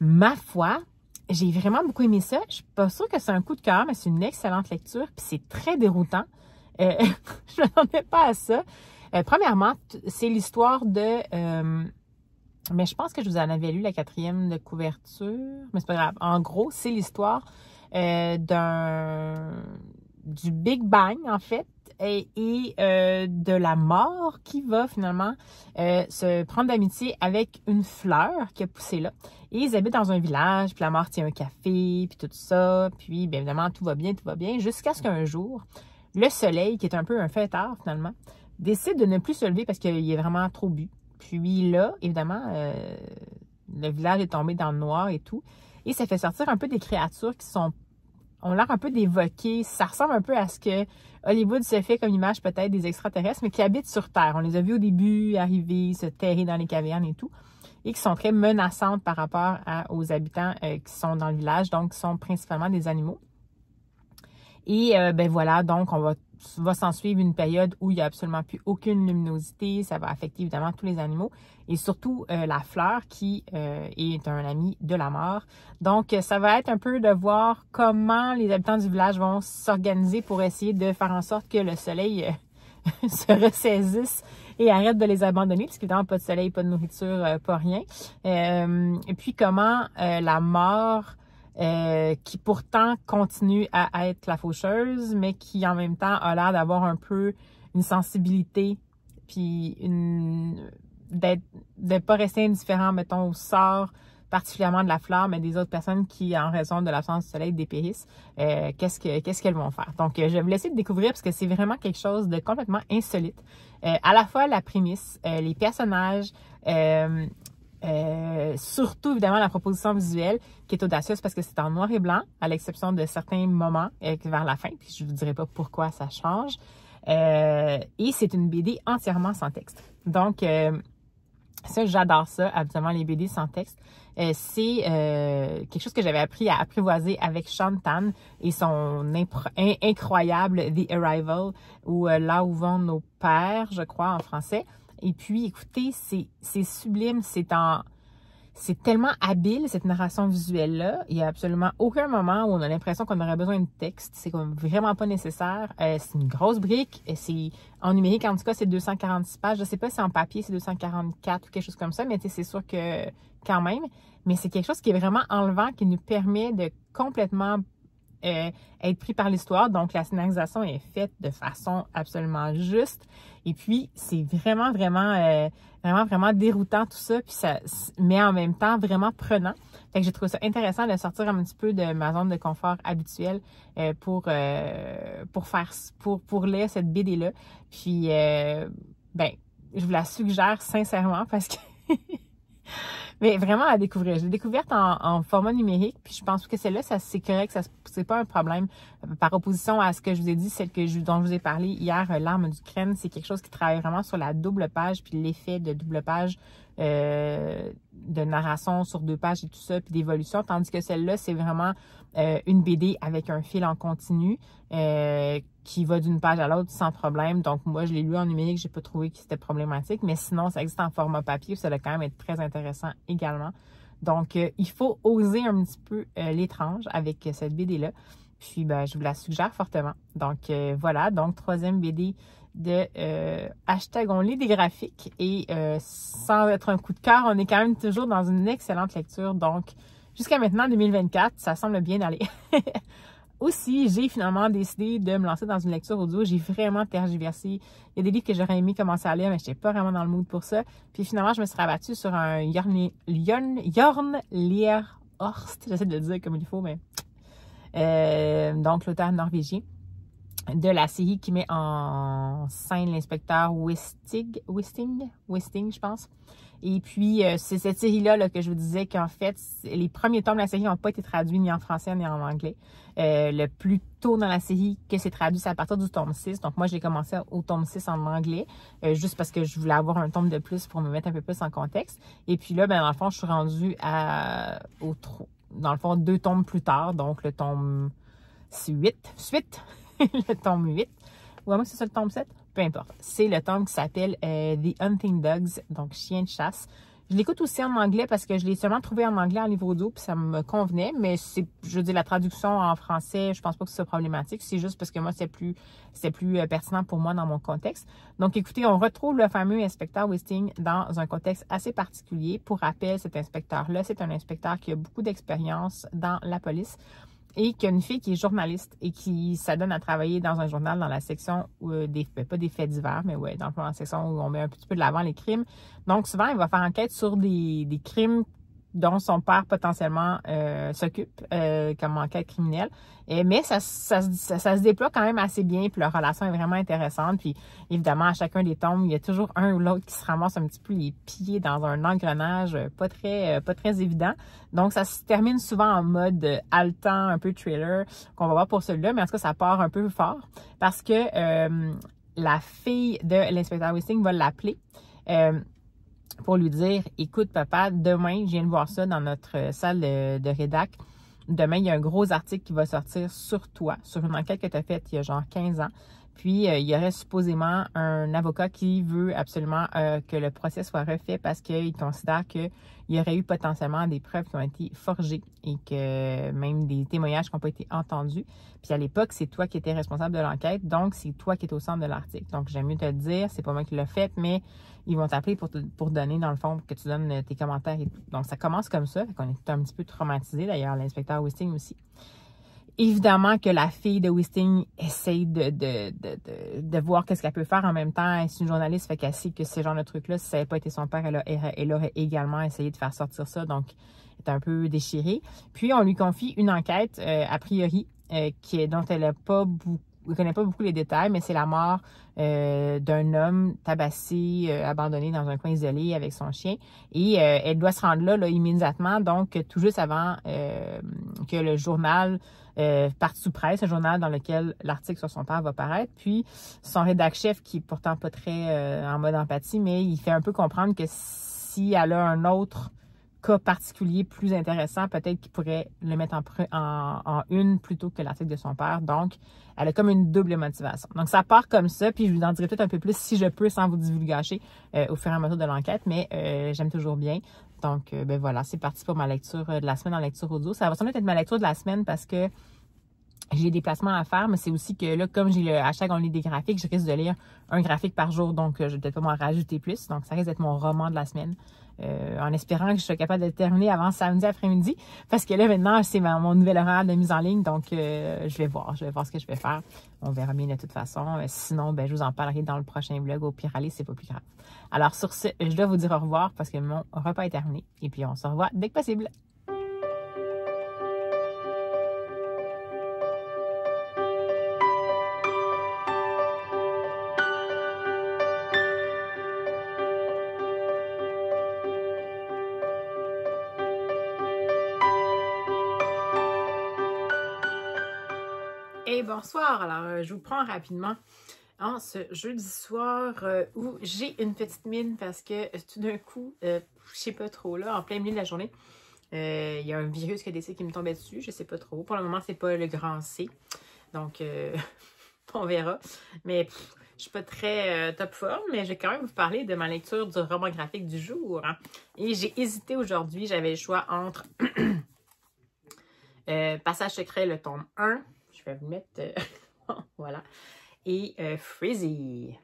Ma foi, j'ai vraiment beaucoup aimé ça. Je suis pas sûre que c'est un coup de cœur, mais c'est une excellente lecture. Puis c'est très déroutant. Euh, (laughs) je m'attendais pas à ça. Euh, premièrement, c'est l'histoire de... Euh, mais je pense que je vous en avais lu la quatrième de couverture. Mais c'est pas grave. En gros, c'est l'histoire euh, d'un... du Big Bang, en fait, et, euh, de la mort qui va finalement euh, se prendre d'amitié avec une fleur qui a poussé là. Et ils habitent dans un village, puis la mort tient un café, puis tout ça, puis bien évidemment tout va bien, tout va bien, jusqu'à ce qu'un jour, le soleil, qui est un peu un fêtard finalement, décide de ne plus se lever parce qu'il est vraiment trop bu. Puis là, évidemment, euh, le village est tombé dans le noir et tout. Et ça fait sortir un peu des créatures qui sont on l'air un peu d'évoquer. Ça ressemble un peu à ce que Hollywood se fait comme image peut-être des extraterrestres, mais qui habitent sur Terre. On les a vus au début arriver, se terrer dans les cavernes et tout, et qui sont très menaçantes par rapport aux habitants euh, qui sont dans le village, donc qui sont principalement des animaux. Et euh, ben voilà, donc on va va s'en suivre une période où il n'y a absolument plus aucune luminosité. Ça va affecter évidemment tous les animaux et surtout euh, la fleur qui euh, est un ami de la mort. Donc, ça va être un peu de voir comment les habitants du village vont s'organiser pour essayer de faire en sorte que le soleil euh, (laughs) se ressaisisse et arrête de les abandonner, parce qu'évidemment, pas de soleil, pas de nourriture, pas rien. et puis, comment la mort euh, qui pourtant continue à être la faucheuse, mais qui en même temps a l'air d'avoir un peu une sensibilité, puis une d'être de pas rester indifférent, mettons, au sort particulièrement de la fleur, mais des autres personnes qui, en raison de l'absence du soleil, dépérissent, euh, qu'est-ce qu'elles vont faire. Donc, euh, je vais vous laisser découvrir parce que c'est vraiment quelque chose de complètement insolite. Euh, à la fois la prémisse, les personnages, euh, surtout évidemment la proposition visuelle qui est audacieuse parce que c'est en noir et blanc, à l'exception de certains moments euh, vers la fin, puis je vous dirai pas pourquoi ça change. Euh, et c'est une BD entièrement sans texte. Donc ça, j'adore ça, habituellement les BD sans texte. c'est quelque chose que j'avais appris à apprivoiser avec Sean et son incroyable The Arrival, ou Là où vont nos pères, je crois, en français. Et puis, écoutez, c'est sublime, c'est tellement habile, cette narration visuelle-là. Il n'y a absolument aucun moment où on a l'impression qu'on aurait besoin de texte. C'est vraiment pas nécessaire. Euh, c'est une grosse brique. Euh, en numérique, en tout cas, c'est 246 pages. Je ne sais pas si en papier, c'est 244 ou quelque chose comme ça, mais c'est sûr que quand même. Mais c'est quelque chose qui est vraiment enlevant, qui nous permet de complètement euh, être pris par l'histoire. Donc, la scénarisation est faite de façon absolument juste. Et puis, c'est vraiment, vraiment, euh, vraiment, vraiment déroutant tout ça, puis ça, mais en même temps vraiment prenant. Fait que j'ai trouvé ça intéressant de sortir un petit peu de ma zone de confort habituelle euh, pour, euh, pour faire, pour, pour lire cette BD-là. Puis, ben, je vous la suggère sincèrement parce que (laughs) Mais vraiment à découvrir. J'ai découverte en, format numérique, puis je pense que celle-là, ça c'est correct, ça c'est pas un problème. Euh, par opposition à ce que je vous ai dit, celle dont je vous ai parlé hier, euh, l'arme d'Ukraine, c'est quelque chose qui travaille vraiment sur la double page, puis l'effet de double page euh, de narration sur deux pages et tout ça, puis d'évolution, tandis que celle-là, c'est vraiment une BD avec un fil en continu qui va d'une page à l'autre sans problème. Donc, moi, je l'ai lu en numérique, j'ai pas trouvé que c'était problématique, mais sinon, ça existe en format papier, ça doit quand même être très intéressant également. Donc, euh, il faut oser un petit peu euh, l'étrange avec euh, cette BD-là. Puis, ben, je vous la suggère fortement. Donc, voilà. Donc, troisième BD de hashtag on lit des graphiques. Et sans être un coup de cœur, on est quand même toujours dans une excellente lecture. Donc, jusqu'à maintenant, 2024, ça semble bien aller. (laughs) aussi, j'ai finalement décidé de me lancer dans une lecture audio. J'ai vraiment tergiversé. Il y a des livres que j'aurais aimé commencer à lire, mais je n'étais pas vraiment dans le mood pour ça. Puis finalement, je me suis rabattue sur un Jorn, Lierhorst. J'essaie de le dire comme il faut, mais... Euh, donc, l'auteur norvégien de la série qui met en scène l'inspecteur Westing, Westing, je pense. Et puis, euh, c'est cette série-là que je vous disais qu'en fait, les premiers tomes de la série n'ont pas été traduits ni en français ni en anglais. Euh, le plus tôt dans la série que c'est traduit, c'est à partir du tome 6. Donc, moi, j'ai commencé au tome 6 en anglais, euh, juste parce que je voulais avoir un tome de plus pour me mettre un peu plus en contexte. Et puis là, ben, dans le fond, je suis rendue à, au dans le fond, deux tomes plus tard. Donc, le tome 8. Suite! (laughs) le tome 8. Ou moi, c'est ça le tome 7? peu importe. C'est le tome qui s'appelle euh, The Hunting Dogs, donc Chien de chasse. Je l'écoute aussi en anglais parce que je l'ai seulement trouvé en anglais en livre audio, puis ça me convenait, mais c'est, je dis la traduction en français, je pense pas que ce soit problématique. C'est juste parce que moi, c'est plus, c'est plus euh, pertinent pour moi dans mon contexte. Donc, écoutez, on retrouve le fameux inspecteur Westing dans un contexte assez particulier. Pour rappel, cet inspecteur-là, c'est un inspecteur qui a beaucoup d'expérience dans la police et qu'une fille qui est journaliste et qui s'adonne à travailler dans un journal dans la section où euh, des ben, pas des faits divers, mais ouais, dans la section où on met un petit peu de l'avant les crimes. Donc souvent, il va faire enquête sur des, des crimes dont son père potentiellement euh, s'occupe euh, comme enquête criminelle. Et, mais ça, se déploie quand même assez bien, puis leur relation est vraiment intéressante. Puis évidemment, à chacun des tombes, il y a toujours un ou l'autre qui se ramasse un petit peu les pieds dans un engrenage euh, pas très, pas très évident. Donc ça se termine souvent en mode haletant, un peu trailer, qu'on va voir pour celui-là. Mais en tout cas, ça part un peu fort parce que la fille de l'inspecteur Westing va l'appeler pour lui dire écoute papa, demain, je viens de voir ça dans notre euh, salle de, rédac. Demain, il y a un gros article qui va sortir sur toi, sur une enquête que tu as faite il y a genre 15 ans. Puis, euh, il y aurait supposément un avocat qui veut absolument euh, que le procès soit refait parce qu'il considère qu'il y aurait eu potentiellement des preuves qui ont été forgées et que même des témoignages qui n'ont pas été entendus. Puis, à l'époque, c'est toi qui étais responsable de l'enquête, donc c'est toi qui es au centre de l'article. Donc, j'aime mieux te le dire, c'est pas moi qui l'ai fait, mais ils vont t'appeler pour, donner, dans le fond, que tu donnes euh, tes commentaires Donc, ça commence comme ça. qu'on est un petit peu traumatisé. D'ailleurs, l'inspecteur Westing aussi évidemment que la fille de Wisting essaye de, de, de, de voir qu'est-ce qu'elle peut faire en même temps. C'est une journaliste, fait qu'elle sait que ce genre de truc-là, si ça n'avait pas été son père, elle, aurait également essayé de faire sortir ça. Donc, elle est un peu déchirée. Puis, on lui confie une enquête, euh, a priori, euh, qui est, dont elle n'a pas beaucoup ne connaît pas beaucoup les détails, mais c'est la mort euh, d'un homme tabassé, abandonné dans un coin isolé avec son chien. Et elle doit se rendre là, là immédiatement, donc tout juste avant que le journal euh, sous presse, un journal dans lequel l'article sur son père va paraître. Puis son rédacteur chef qui est pourtant pas très euh, en mode empathie, mais il fait un peu comprendre que si elle a un autre cas particulier plus intéressant, peut-être qu'il pourrait le mettre en, en, une plutôt que l'article de son père. Donc, elle a comme une double motivation. Donc, ça part comme ça, puis je vous en dirai peut-être un peu plus si je peux sans vous divulgacher euh, au fur et à mesure de l'enquête, mais euh, j'aime toujours bien. Donc, euh, ben voilà, c'est parti pour ma lecture de la semaine en lecture audio. Ça va sembler être ma lecture de la semaine parce que j'ai des placements à faire, mais c'est aussi que là, comme j'ai le hashtag on lit des graphiques, je risque de lire un graphique par jour, donc je vais peut-être pas m'en rajouter plus. Donc, ça risque d'être mon roman de la semaine. Euh, en espérant que je sois capable de terminer avant samedi après-midi. Parce que là, maintenant, c'est mon nouvel horaire de mise en ligne. Donc, euh, je vais voir. Je vais voir ce que je vais faire. On verra bien de toute façon. Euh, sinon, ben, je vous en parlerai dans le prochain vlog au pire aller, c'est pas plus grave. Alors, sur ce, je dois vous dire au revoir parce que mon repas est terminé. Et puis, on se revoit dès que possible. bonsoir. Alors, euh, je vous prends rapidement en ce jeudi soir euh, où j'ai une petite mine parce que euh, tout d'un coup, je je sais pas trop, là, en plein milieu de la journée, il y a un virus qui a décidé qui me tombait dessus, je sais pas trop. Pour le moment, c'est pas le grand C. Donc, (laughs) on verra. Mais je suis pas très top form, mais je vais quand même vous parler de ma lecture du roman graphique du jour. Hein. Et j'ai hésité aujourd'hui, j'avais le choix entre (clears throat) Passage secret, le tome 1 vais vous mettre... Euh, (laughs) voilà. Et euh, Frizzy.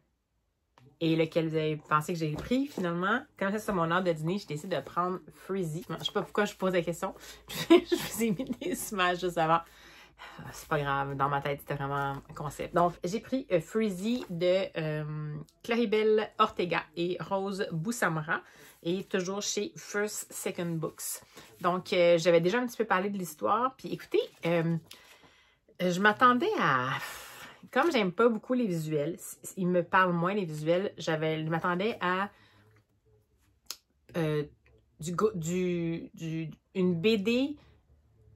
Et lequel vous avez pensé que j'ai pris, finalement, quand c'est sur mon heure de dîner, j'ai décidé de prendre Frizzy. Je je sais pas pourquoi je pose la question. (laughs) je vous ai mis des images juste avant. Ah, c'est pas grave, dans ma tête, c'était vraiment un concept. Donc, j'ai pris euh, Freezy de euh, Claribel Ortega et Rose Boussamra, et toujours chez First Second Books. Donc, euh, j'avais déjà un petit peu parlé de l'histoire, puis écoutez, euh, je m'attendais à... Comme j'aime pas beaucoup les visuels, ils me parlent moins les visuels, j'avais, je m'attendais à euh, du, du, du, une BD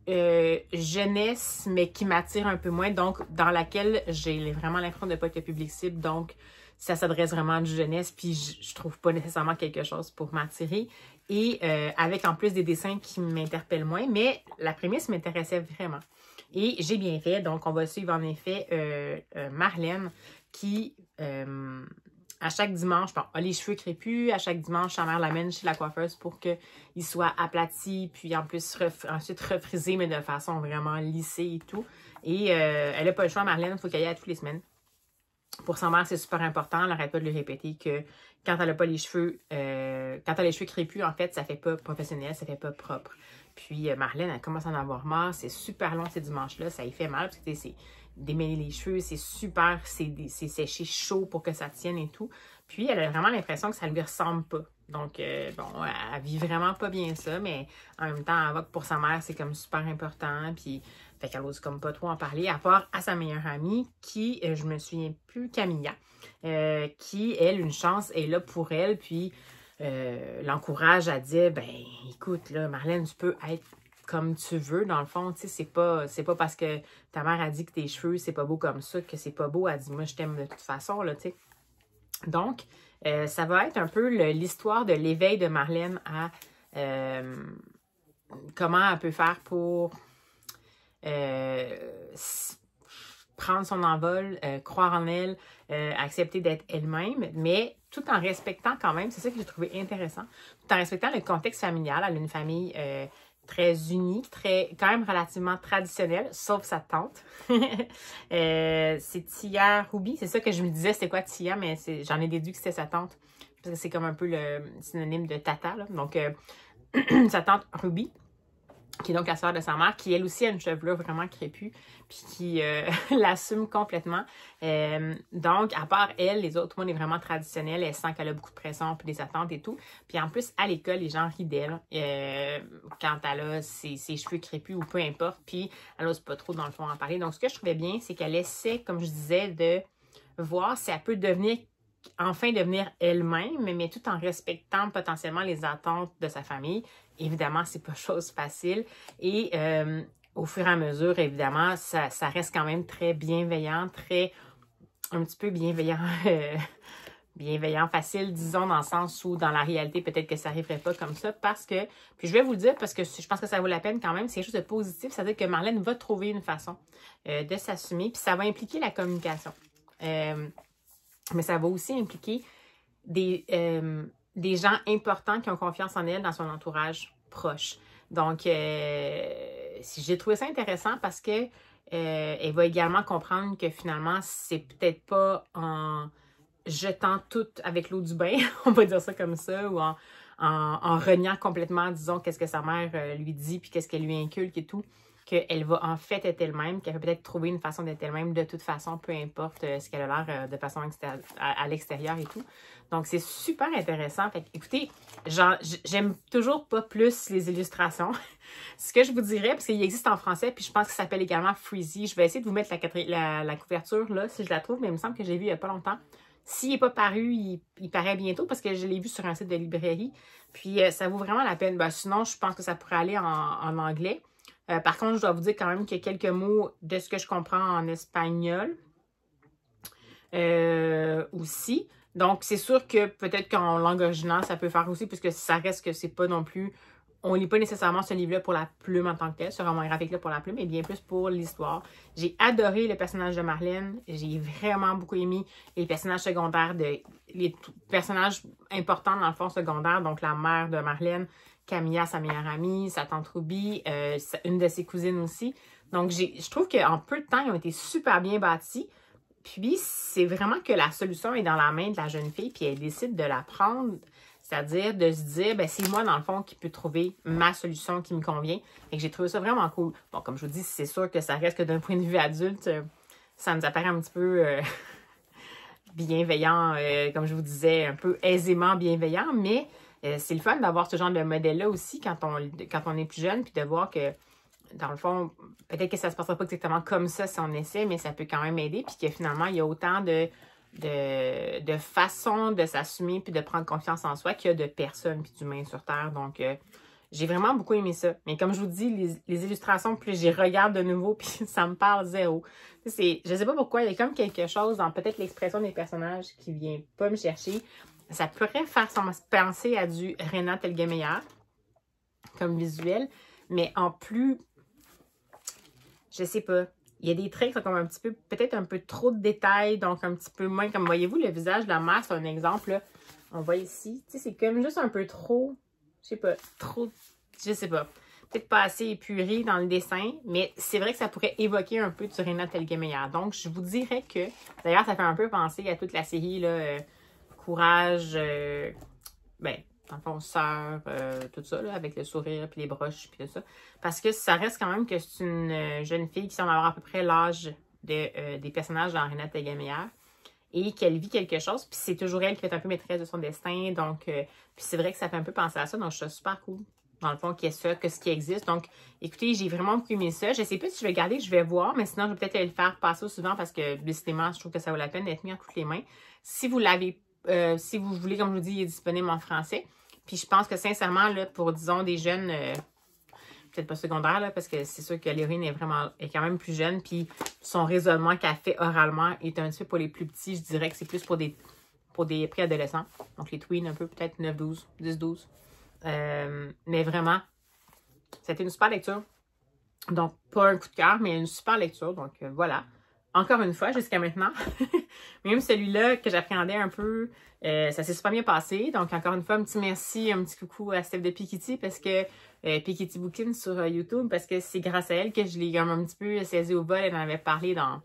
euh, jeunesse, mais qui m'attire un peu moins, donc dans laquelle j'ai vraiment l'impression de ne pas être public cible, donc ça s'adresse vraiment à une jeunesse, puis je, je trouve pas nécessairement quelque chose pour m'attirer et euh, avec en plus des dessins qui m'interpellent moins, mais la prémisse m'intéressait vraiment. Et j'ai bien fait, donc on va suivre en effet euh, euh, Marlène qui, à chaque dimanche, bon, a les cheveux crépus, à chaque dimanche, sa mère l'amène chez la coiffeuse pour qu'il soit aplati, puis en plus ensuite refrisé, mais de façon vraiment lissée et tout. Et elle n'a pas le choix, Marlène, il faut qu'elle y aille toutes les semaines pour sa mère, c'est super important. Elle n'arrête pas de lui répéter que quand elle a pas les cheveux, euh, quand elle a les cheveux crépus, en fait, ça fait pas professionnel, ça fait pas propre. Puis euh, Marlène, elle commence à en avoir marre. C'est super long ces dimanches-là, ça y fait mal. que c'est démêler les cheveux, c'est super, c'est séché chaud pour que ça tienne et tout. Puis elle a vraiment l'impression que ça lui ressemble pas. Donc, euh, bon, elle vit vraiment pas bien ça, mais en même temps, elle va que pour sa mère, c'est comme super important. Puis, fait qu'elle ose comme pas trop en parler, à part à sa meilleure amie, qui, je me souviens plus, Camilla, euh, qui, elle, une chance est là pour elle, puis euh, l'encourage à dire, ben écoute, là, Marlène, tu peux être comme tu veux, dans le fond, tu sais, c'est pas, c'est pas parce que ta mère a dit que tes cheveux, c'est pas beau comme ça, que c'est pas beau, elle dit, moi, je t'aime de toute façon, là, tu sais. Donc, euh, ça va être un peu l'histoire de l'éveil de Marlène à comment elle peut faire pour prendre son envol, euh, croire en elle, euh, accepter d'être elle-même, mais tout en respectant quand même, c'est ça que j'ai trouvé intéressant, tout en respectant le contexte familial. Elle a une famille euh, très unie, très, quand même relativement traditionnelle, sauf sa tante. (laughs) c'est Tia Ruby, c'est ça que je me disais, c'était quoi Tia, mais j'en ai déduit que c'était sa tante, parce que c'est comme un peu le synonyme de tata, donc (clears throat) sa tante Ruby qui est donc la soeur de sa mère, qui elle aussi a une chevelure vraiment crépue, puis qui euh, (laughs) l'assume complètement. Euh, donc, à part elle, les autres, tout est vraiment traditionnel. Elle sent qu'elle a beaucoup de pression, puis des attentes et tout. Puis en plus, à l'école, les gens rient d'elle euh, quand elle a ses, ses, cheveux crépus ou peu importe, puis elle n'ose pas trop, dans le fond, en parler. Donc, ce que je trouvais bien, c'est qu'elle essaie, comme je disais, de voir si elle peut devenir enfin devenir elle-même, mais tout en respectant potentiellement les attentes de sa famille. Évidemment, c'est pas (laughs) chose facile. Et euh, au fur et à mesure, évidemment, ça, ça, reste quand même très bienveillant, très un petit peu bienveillant. (laughs) bienveillant, facile, disons, dans le sens où, dans la réalité, peut-être que ça n'arriverait pas comme ça, parce que, puis je vais vous le dire, parce que je pense que ça vaut la peine quand même, c'est quelque chose de positif, c'est-à-dire que Marlène va trouver une façon euh, de s'assumer, puis ça va impliquer la communication. Euh, mais ça va aussi impliquer des, euh, des gens importants qui ont confiance en elle dans son entourage proche. Donc, euh, j'ai trouvé ça intéressant parce que euh, elle va également comprendre que finalement, c'est peut-être pas en jetant tout avec l'eau du bain, (laughs) on va dire ça comme ça, ou en, en, en reniant complètement, disons, qu'est-ce que sa mère lui dit, puis qu'est-ce qu'elle lui inculque et tout qu'elle va en fait être elle-même, qu'elle va peut-être trouver une façon d'être elle-même de toute façon, peu importe euh, ce qu'elle a l'air euh, de façon à, l'extérieur et tout. Donc, c'est super intéressant. Fait écoutez, j'aime toujours pas plus les illustrations. (laughs) ce que je vous dirais, parce qu'il existe en français, puis je pense qu'il s'appelle également Freezy. Je vais essayer de vous mettre la, couverture là, si je la trouve, mais il me semble que j'ai vu il y a pas longtemps. S'il n'est pas paru, il, paraît bientôt parce que je l'ai vu sur un site de librairie. Puis, euh, ça vaut vraiment la peine. Ben, sinon, je pense que ça pourrait aller en anglais. Euh, par contre, je dois vous dire quand même qu'il y a quelques mots de ce que je comprends en espagnol euh, aussi. Donc, c'est sûr que peut-être qu'en langue originale, ça peut faire aussi, puisque ça reste que c'est pas non plus... On lit pas nécessairement ce livre-là pour la plume en tant que tel, ce roman graphique-là pour la plume, mais bien plus pour l'histoire. J'ai adoré le personnage de Marlène. J'ai vraiment beaucoup aimé les personnages secondaires, de, les personnages importants dans le fond secondaire, donc la mère de Marlène, Camilla, sa meilleure amie, sa tante Ruby, euh, une de ses cousines aussi. Donc, je trouve qu'en peu de temps, ils ont été super bien bâtis. Puis, c'est vraiment que la solution est dans la main de la jeune fille, puis elle décide de la prendre. C'est-à-dire de se dire, ben, c'est moi, dans le fond, qui peux trouver ma solution qui me convient. Et que j'ai trouvé ça vraiment cool. Bon, comme je vous dis, c'est sûr que ça reste que d'un point de vue adulte, euh, ça nous apparaît un petit peu euh, (laughs) bienveillant, comme je vous disais, un peu aisément bienveillant, mais euh, c'est le fun d'avoir ce genre de modèle-là aussi quand on, est plus jeune, puis de voir que, dans le fond, peut-être que ça ne se passera pas exactement comme ça si on essaie, mais ça peut quand même aider, puis que finalement, il y a autant de, de, façons de s'assumer, puis de prendre confiance en soi qu'il y a de personnes, puis d'humains sur Terre. Donc, euh, j'ai vraiment beaucoup aimé ça. Mais comme je vous dis, les, illustrations, plus j'y regarde de nouveau, (laughs) puis ça me parle zéro. Je ne sais pas pourquoi, il y a comme quelque chose dans peut-être l'expression des personnages qui vient pas me chercher. Ça pourrait faire penser à du Rena Telgemeyer, comme visuel, mais en plus, je sais pas. Il y a des traits qui sont comme un petit peu, peut-être un peu trop de détails, donc un petit peu moins. Comme voyez-vous, le visage de la mère, c'est un exemple. On voit ici. Tu sais, c'est comme juste un peu trop, je sais pas, trop, je sais pas. Peut-être pas assez épuré dans le dessin, mais c'est vrai que ça pourrait évoquer un peu du Renat Telgemeyer. Donc, je vous dirais que, d'ailleurs, ça fait un peu penser à toute la série, là, euh, courage, bien, euh, ben, dans le fond, euh, tout ça, avec le sourire, puis les broches, puis tout ça. Parce que ça reste quand même que c'est une euh, jeune fille qui semble avoir à peu près l'âge des personnages dans Renate et et qu'elle vit quelque chose, puis c'est toujours elle qui est un peu maîtresse de son destin, donc, puis c'est vrai que ça fait un peu penser à ça, donc je trouve super cool, dans le fond, quest y ait que ce qui existe. Donc, écoutez, j'ai vraiment pris ça. Je sais pas si je vais garder, je vais voir, mais sinon, je vais peut-être le faire passer souvent parce que, décidément, je trouve que ça vaut la peine d'être mis en toutes les mains. Si vous l'avez euh, si vous voulez, comme je vous dis, il est disponible en français. Puis je pense que sincèrement, là, pour, disons, des jeunes, euh, peut-être pas secondaires, là, parce que c'est sûr que Lérine est vraiment est quand même plus jeune, puis son raisonnement qu'elle fait oralement est un petit peu pour les plus petits. Je dirais que c'est plus pour des pour des préadolescents. Donc les tweens un peu, peut-être 9, 12, 10, 12. mais vraiment, c'était une super lecture. Donc, pas un coup de cœur, mais une super lecture. Donc, euh, voilà encore une fois, jusqu'à maintenant. (laughs) Même celui-là que j'appréhendais un peu, euh, ça s'est super bien passé. Donc, encore une fois, un petit merci, un petit coucou à Steph de Pikiti parce que euh, Pikiti Bookin sur euh, YouTube, parce que c'est grâce à elle que je l'ai un, petit peu saisi au bol. Elle en avait parlé dans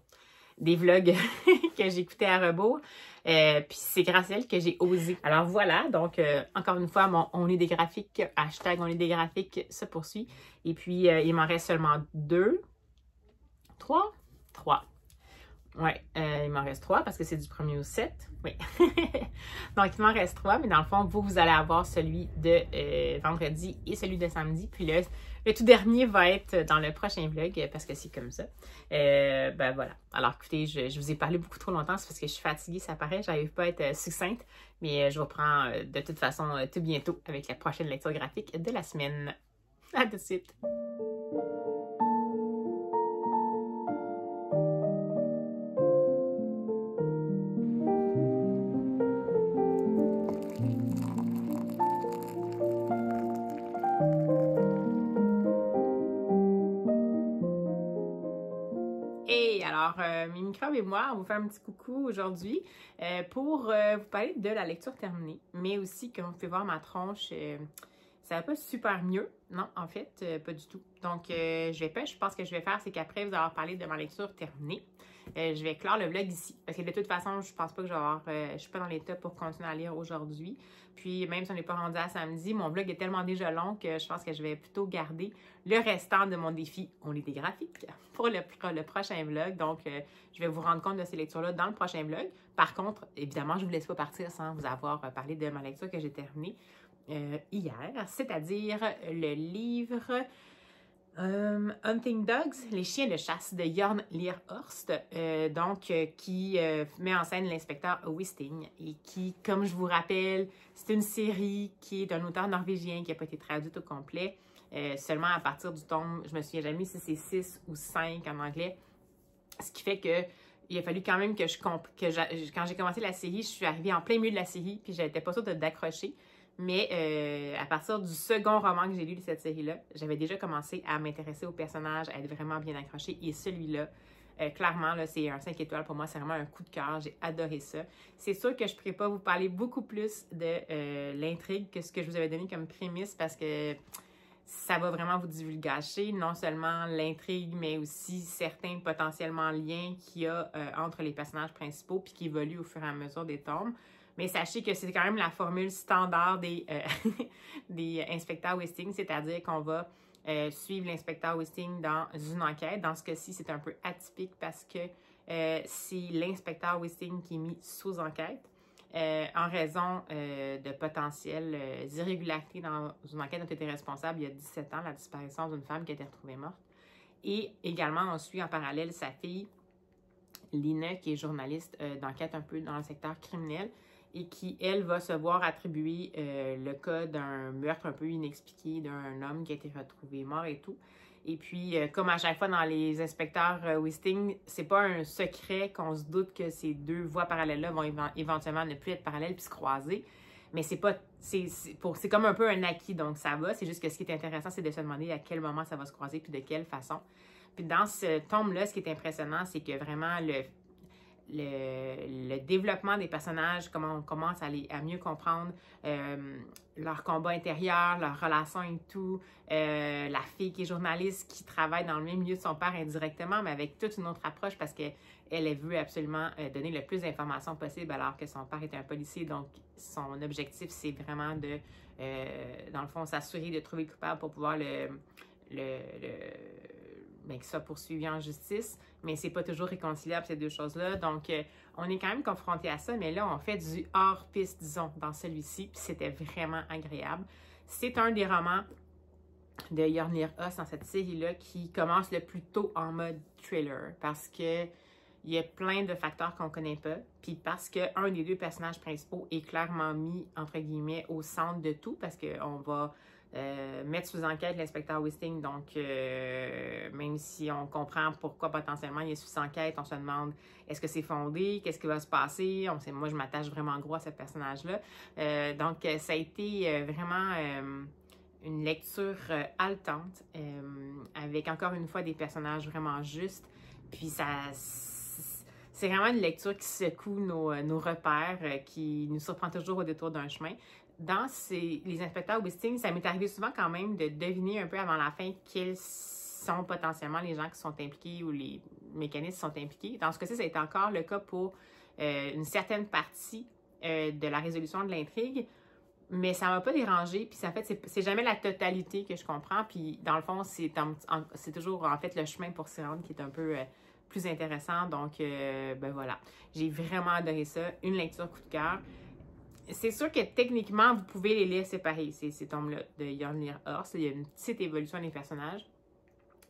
des vlogs (laughs) que j'écoutais à rebours. puis c'est grâce à elle que j'ai osé. Alors voilà, donc encore une fois, mon On est des graphiques, hashtag On est des graphiques se poursuit. Et puis, il m'en reste seulement deux, trois, trois. Oui, euh, il m'en reste trois parce que c'est du premier au 7. Oui. (laughs) Donc, il m'en reste trois, mais dans le fond, vous, vous allez avoir celui de euh, vendredi et celui de samedi. Puis le, tout dernier va être dans le prochain vlog euh, parce que c'est comme ça. ben voilà. Alors, écoutez, je, vous ai parlé beaucoup trop longtemps. C'est parce que je suis fatiguée, ça paraît. J'arrive pas à être succincte, mais je vous reprends de toute façon tout bientôt avec la prochaine lecture graphique de la semaine. À tout de suite. Euh, Mimi et moi, on vous fait un petit coucou aujourd'hui euh, pour euh, vous parler de la lecture terminée, mais aussi, comme vous pouvez voir ma tronche, ça va pas super mieux. Non, en fait, pas du tout. Donc, je vais pas, je pense que je vais faire, c'est qu'après vous avoir parlé de ma lecture terminée, euh, je vais clore le vlog ici. Parce que de toute façon, je pense pas que je vais avoir, euh, je suis pas dans l'état pour continuer à lire aujourd'hui. Puis même si on n'est pas rendu à samedi, mon vlog est tellement déjà long que je pense que je vais plutôt garder le restant de mon défi, on des graphique, pour le, prochain vlog. Donc, euh, je vais vous rendre compte de ces lectures-là dans le prochain vlog. Par contre, évidemment, je vous laisse pas partir sans vous avoir parlé de ma lecture que j'ai terminée hier, c'est-à-dire le livre euh, Hunting Dogs, les chiens de chasse de Jorn Lierhorst, euh, donc euh, qui met en scène l'inspecteur Wisting et qui, comme je vous rappelle, c'est une série qui est d'un auteur norvégien qui n'a pas été traduite au complet, seulement à partir du tome, je me souviens jamais si c'est 6 ou 5 en anglais, ce qui fait que il a fallu quand même que je que quand j'ai commencé la série, je suis arrivée en plein milieu de la série puis j'étais pas sûre de d'accrocher. Mais euh, à partir du second roman que j'ai lu de cette série-là, j'avais déjà commencé à m'intéresser aux personnages, à être vraiment bien accrochée. Et celui-là, euh, clairement, c'est un 5 étoiles pour moi. C'est vraiment un coup de cœur. J'ai adoré ça. C'est sûr que je ne pourrais pas vous parler beaucoup plus de euh, l'intrigue que ce que je vous avais donné comme prémisse parce que ça va vraiment vous divulgacher non seulement l'intrigue, mais aussi certains potentiellement liens qu'il y a entre les personnages principaux puis qui évoluent au fur et à mesure des tombes. Mais sachez que c'est quand même la formule standard des, euh, (laughs) des inspecteurs Westing, c'est-à-dire qu'on va euh, suivre l'inspecteur Westing dans une enquête. Dans ce cas-ci, c'est un peu atypique parce que euh, c'est l'inspecteur Westing qui est mis sous enquête en raison de potentielles irrégularités dans une enquête dont était responsable il y a 17 ans, la disparition d'une femme qui a été retrouvée morte. Et également, on suit en parallèle sa fille Lina, qui est journaliste d'enquête un peu dans le secteur criminel, et qui, elle, va se voir attribuer euh, le cas d'un meurtre un peu inexpliqué d'un homme qui a été retrouvé mort et tout. Et puis, euh, comme à chaque fois dans les inspecteurs euh, Wisting, c'est pas un secret qu'on se doute que ces deux voies parallèles-là vont éventuellement ne plus être parallèles puis se croiser. Mais c'est pas, c'est comme un peu un acquis, donc ça va. C'est juste que ce qui est intéressant, c'est de se demander à quel moment ça va se croiser puis de quelle façon. Puis dans ce tombe-là, ce qui est impressionnant, c'est que vraiment le, le, développement des personnages, comment on commence à, les, à mieux comprendre euh, leur combat intérieur, leurs relations et tout. Euh, la fille qui est journaliste, qui travaille dans le même milieu de son père indirectement, mais avec toute une autre approche parce qu'elle elle vue absolument euh, donner le plus d'informations possible alors que son père est un policier. Donc, son objectif, c'est vraiment de, dans le fond, s'assurer de trouver le coupable pour pouvoir le... le, le soit ben, poursuivi en justice mais c'est pas toujours réconciliable ces deux choses-là. Donc, euh, on est quand même confronté à ça, mais là, on fait du hors-piste, disons, dans celui-ci, puis c'était vraiment agréable. C'est un des romans de Yornir us dans cette série-là qui commence le plus tôt en mode thriller parce que il y a plein de facteurs qu'on connaît pas, puis parce que des deux personnages principaux est clairement mis entre guillemets au centre de tout parce qu'on va euh, mettre sous enquête l'inspecteur Wisting. Donc, euh, même si on comprend pourquoi potentiellement il est sous enquête, on se demande est-ce que c'est fondé, qu'est-ce qui va se passer. moi, je m'attache vraiment gros à ce personnage-là. Euh, donc, ça a été vraiment une lecture haletante, avec encore une fois des personnages vraiment justes. Puis ça c'est vraiment une lecture qui secoue nos, nos, repères, qui nous surprend toujours au détour d'un chemin dans les inspecteurs Wisting, ça m'est arrivé souvent quand même de deviner un peu avant la fin quels sont potentiellement les gens qui sont impliqués ou les mécanismes qui sont impliqués. Dans ce cas-ci, ça a été encore le cas pour euh, une certaine partie euh, de la résolution de l'intrigue, mais ça ne m'a pas dérangé. Puis ça fait, c'est jamais la totalité que je comprends. Puis dans le fond, c'est, toujours en fait le chemin pour s'y rendre qui est un peu euh, plus intéressant. Donc ben voilà, j'ai vraiment adoré ça. Une lecture coup de cœur c'est sûr que techniquement, vous pouvez les lire séparés, ces, ces tomes-là de Yornir Ors. Il y a une petite évolution des personnages.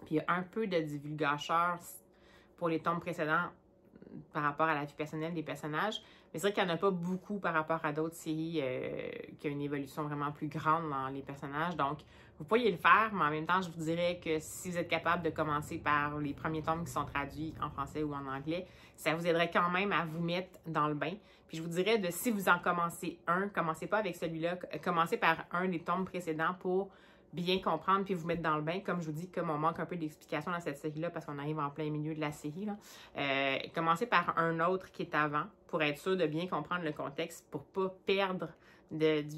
Puis il y a un peu de divulgateur pour les tomes précédents mm, par rapport à la vie personnelle des personnages. Mais c'est vrai qu'il n'y en a pas beaucoup par rapport à d'autres séries euh, qui ont une évolution vraiment plus grande dans les personnages. Donc, vous pourriez le faire, mais en même temps, je vous dirais que si vous êtes capable de commencer par les premiers tomes qui sont traduits en français ou en anglais, ça vous aiderait quand même à vous mettre dans le bain. Puis je vous dirais de si vous en commencez un, commencez pas avec celui-là, commencez par un des tomes précédents pour bien comprendre puis vous mettre dans le bain. Comme je vous dis, comme on manque un peu d'explication dans cette série-là parce qu'on arrive en plein milieu de la série, euh, commencez par un autre qui est avant pour être sûr de bien comprendre le contexte pour pas perdre de, du,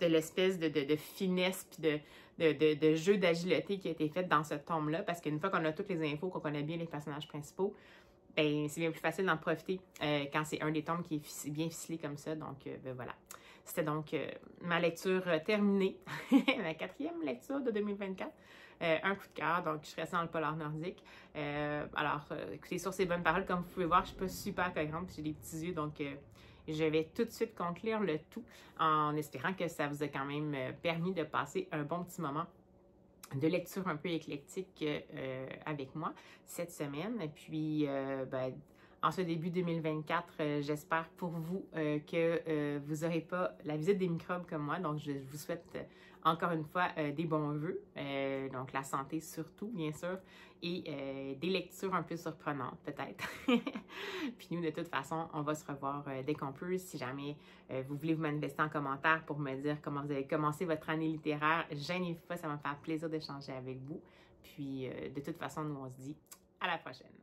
de l'espèce de, de, finesse puis de, de, jeu d'agilité qui a été fait dans ce tombe là parce qu'une fois qu'on a toutes les infos, qu'on connaît bien les personnages principaux, ben, c'est bien plus facile d'en profiter euh, quand c'est un des tombes qui est bien ficelé comme ça. Donc, euh, ben, voilà. C'était donc euh, ma lecture terminée, (laughs) ma quatrième lecture de 2024. un coup de cœur, donc je reste dans le polar nordique. alors, écoutez, sur ces bonnes paroles, comme vous pouvez voir, je suis pas super cohérente, j'ai des petits yeux, donc je vais tout de suite conclure le tout en espérant que ça vous a quand même euh, permis de passer un bon petit moment de lecture un peu éclectique euh, avec moi cette semaine. puis, euh, ben, en ce début 2024. Euh, j'espère pour vous euh, que euh, vous n'aurez pas la visite des microbes comme moi. Donc, je, vous souhaite encore une fois des bons vœux, donc la santé surtout, bien sûr, et des lectures un peu surprenantes peut-être. (laughs) Puis nous, de toute façon, on va se revoir dès qu'on peut. Si jamais vous voulez vous manifester en commentaire pour me dire comment vous avez commencé votre année littéraire, gênez-vous pas, ça va me faire plaisir d'échanger avec vous. Puis, de toute façon, nous, on se dit à la prochaine.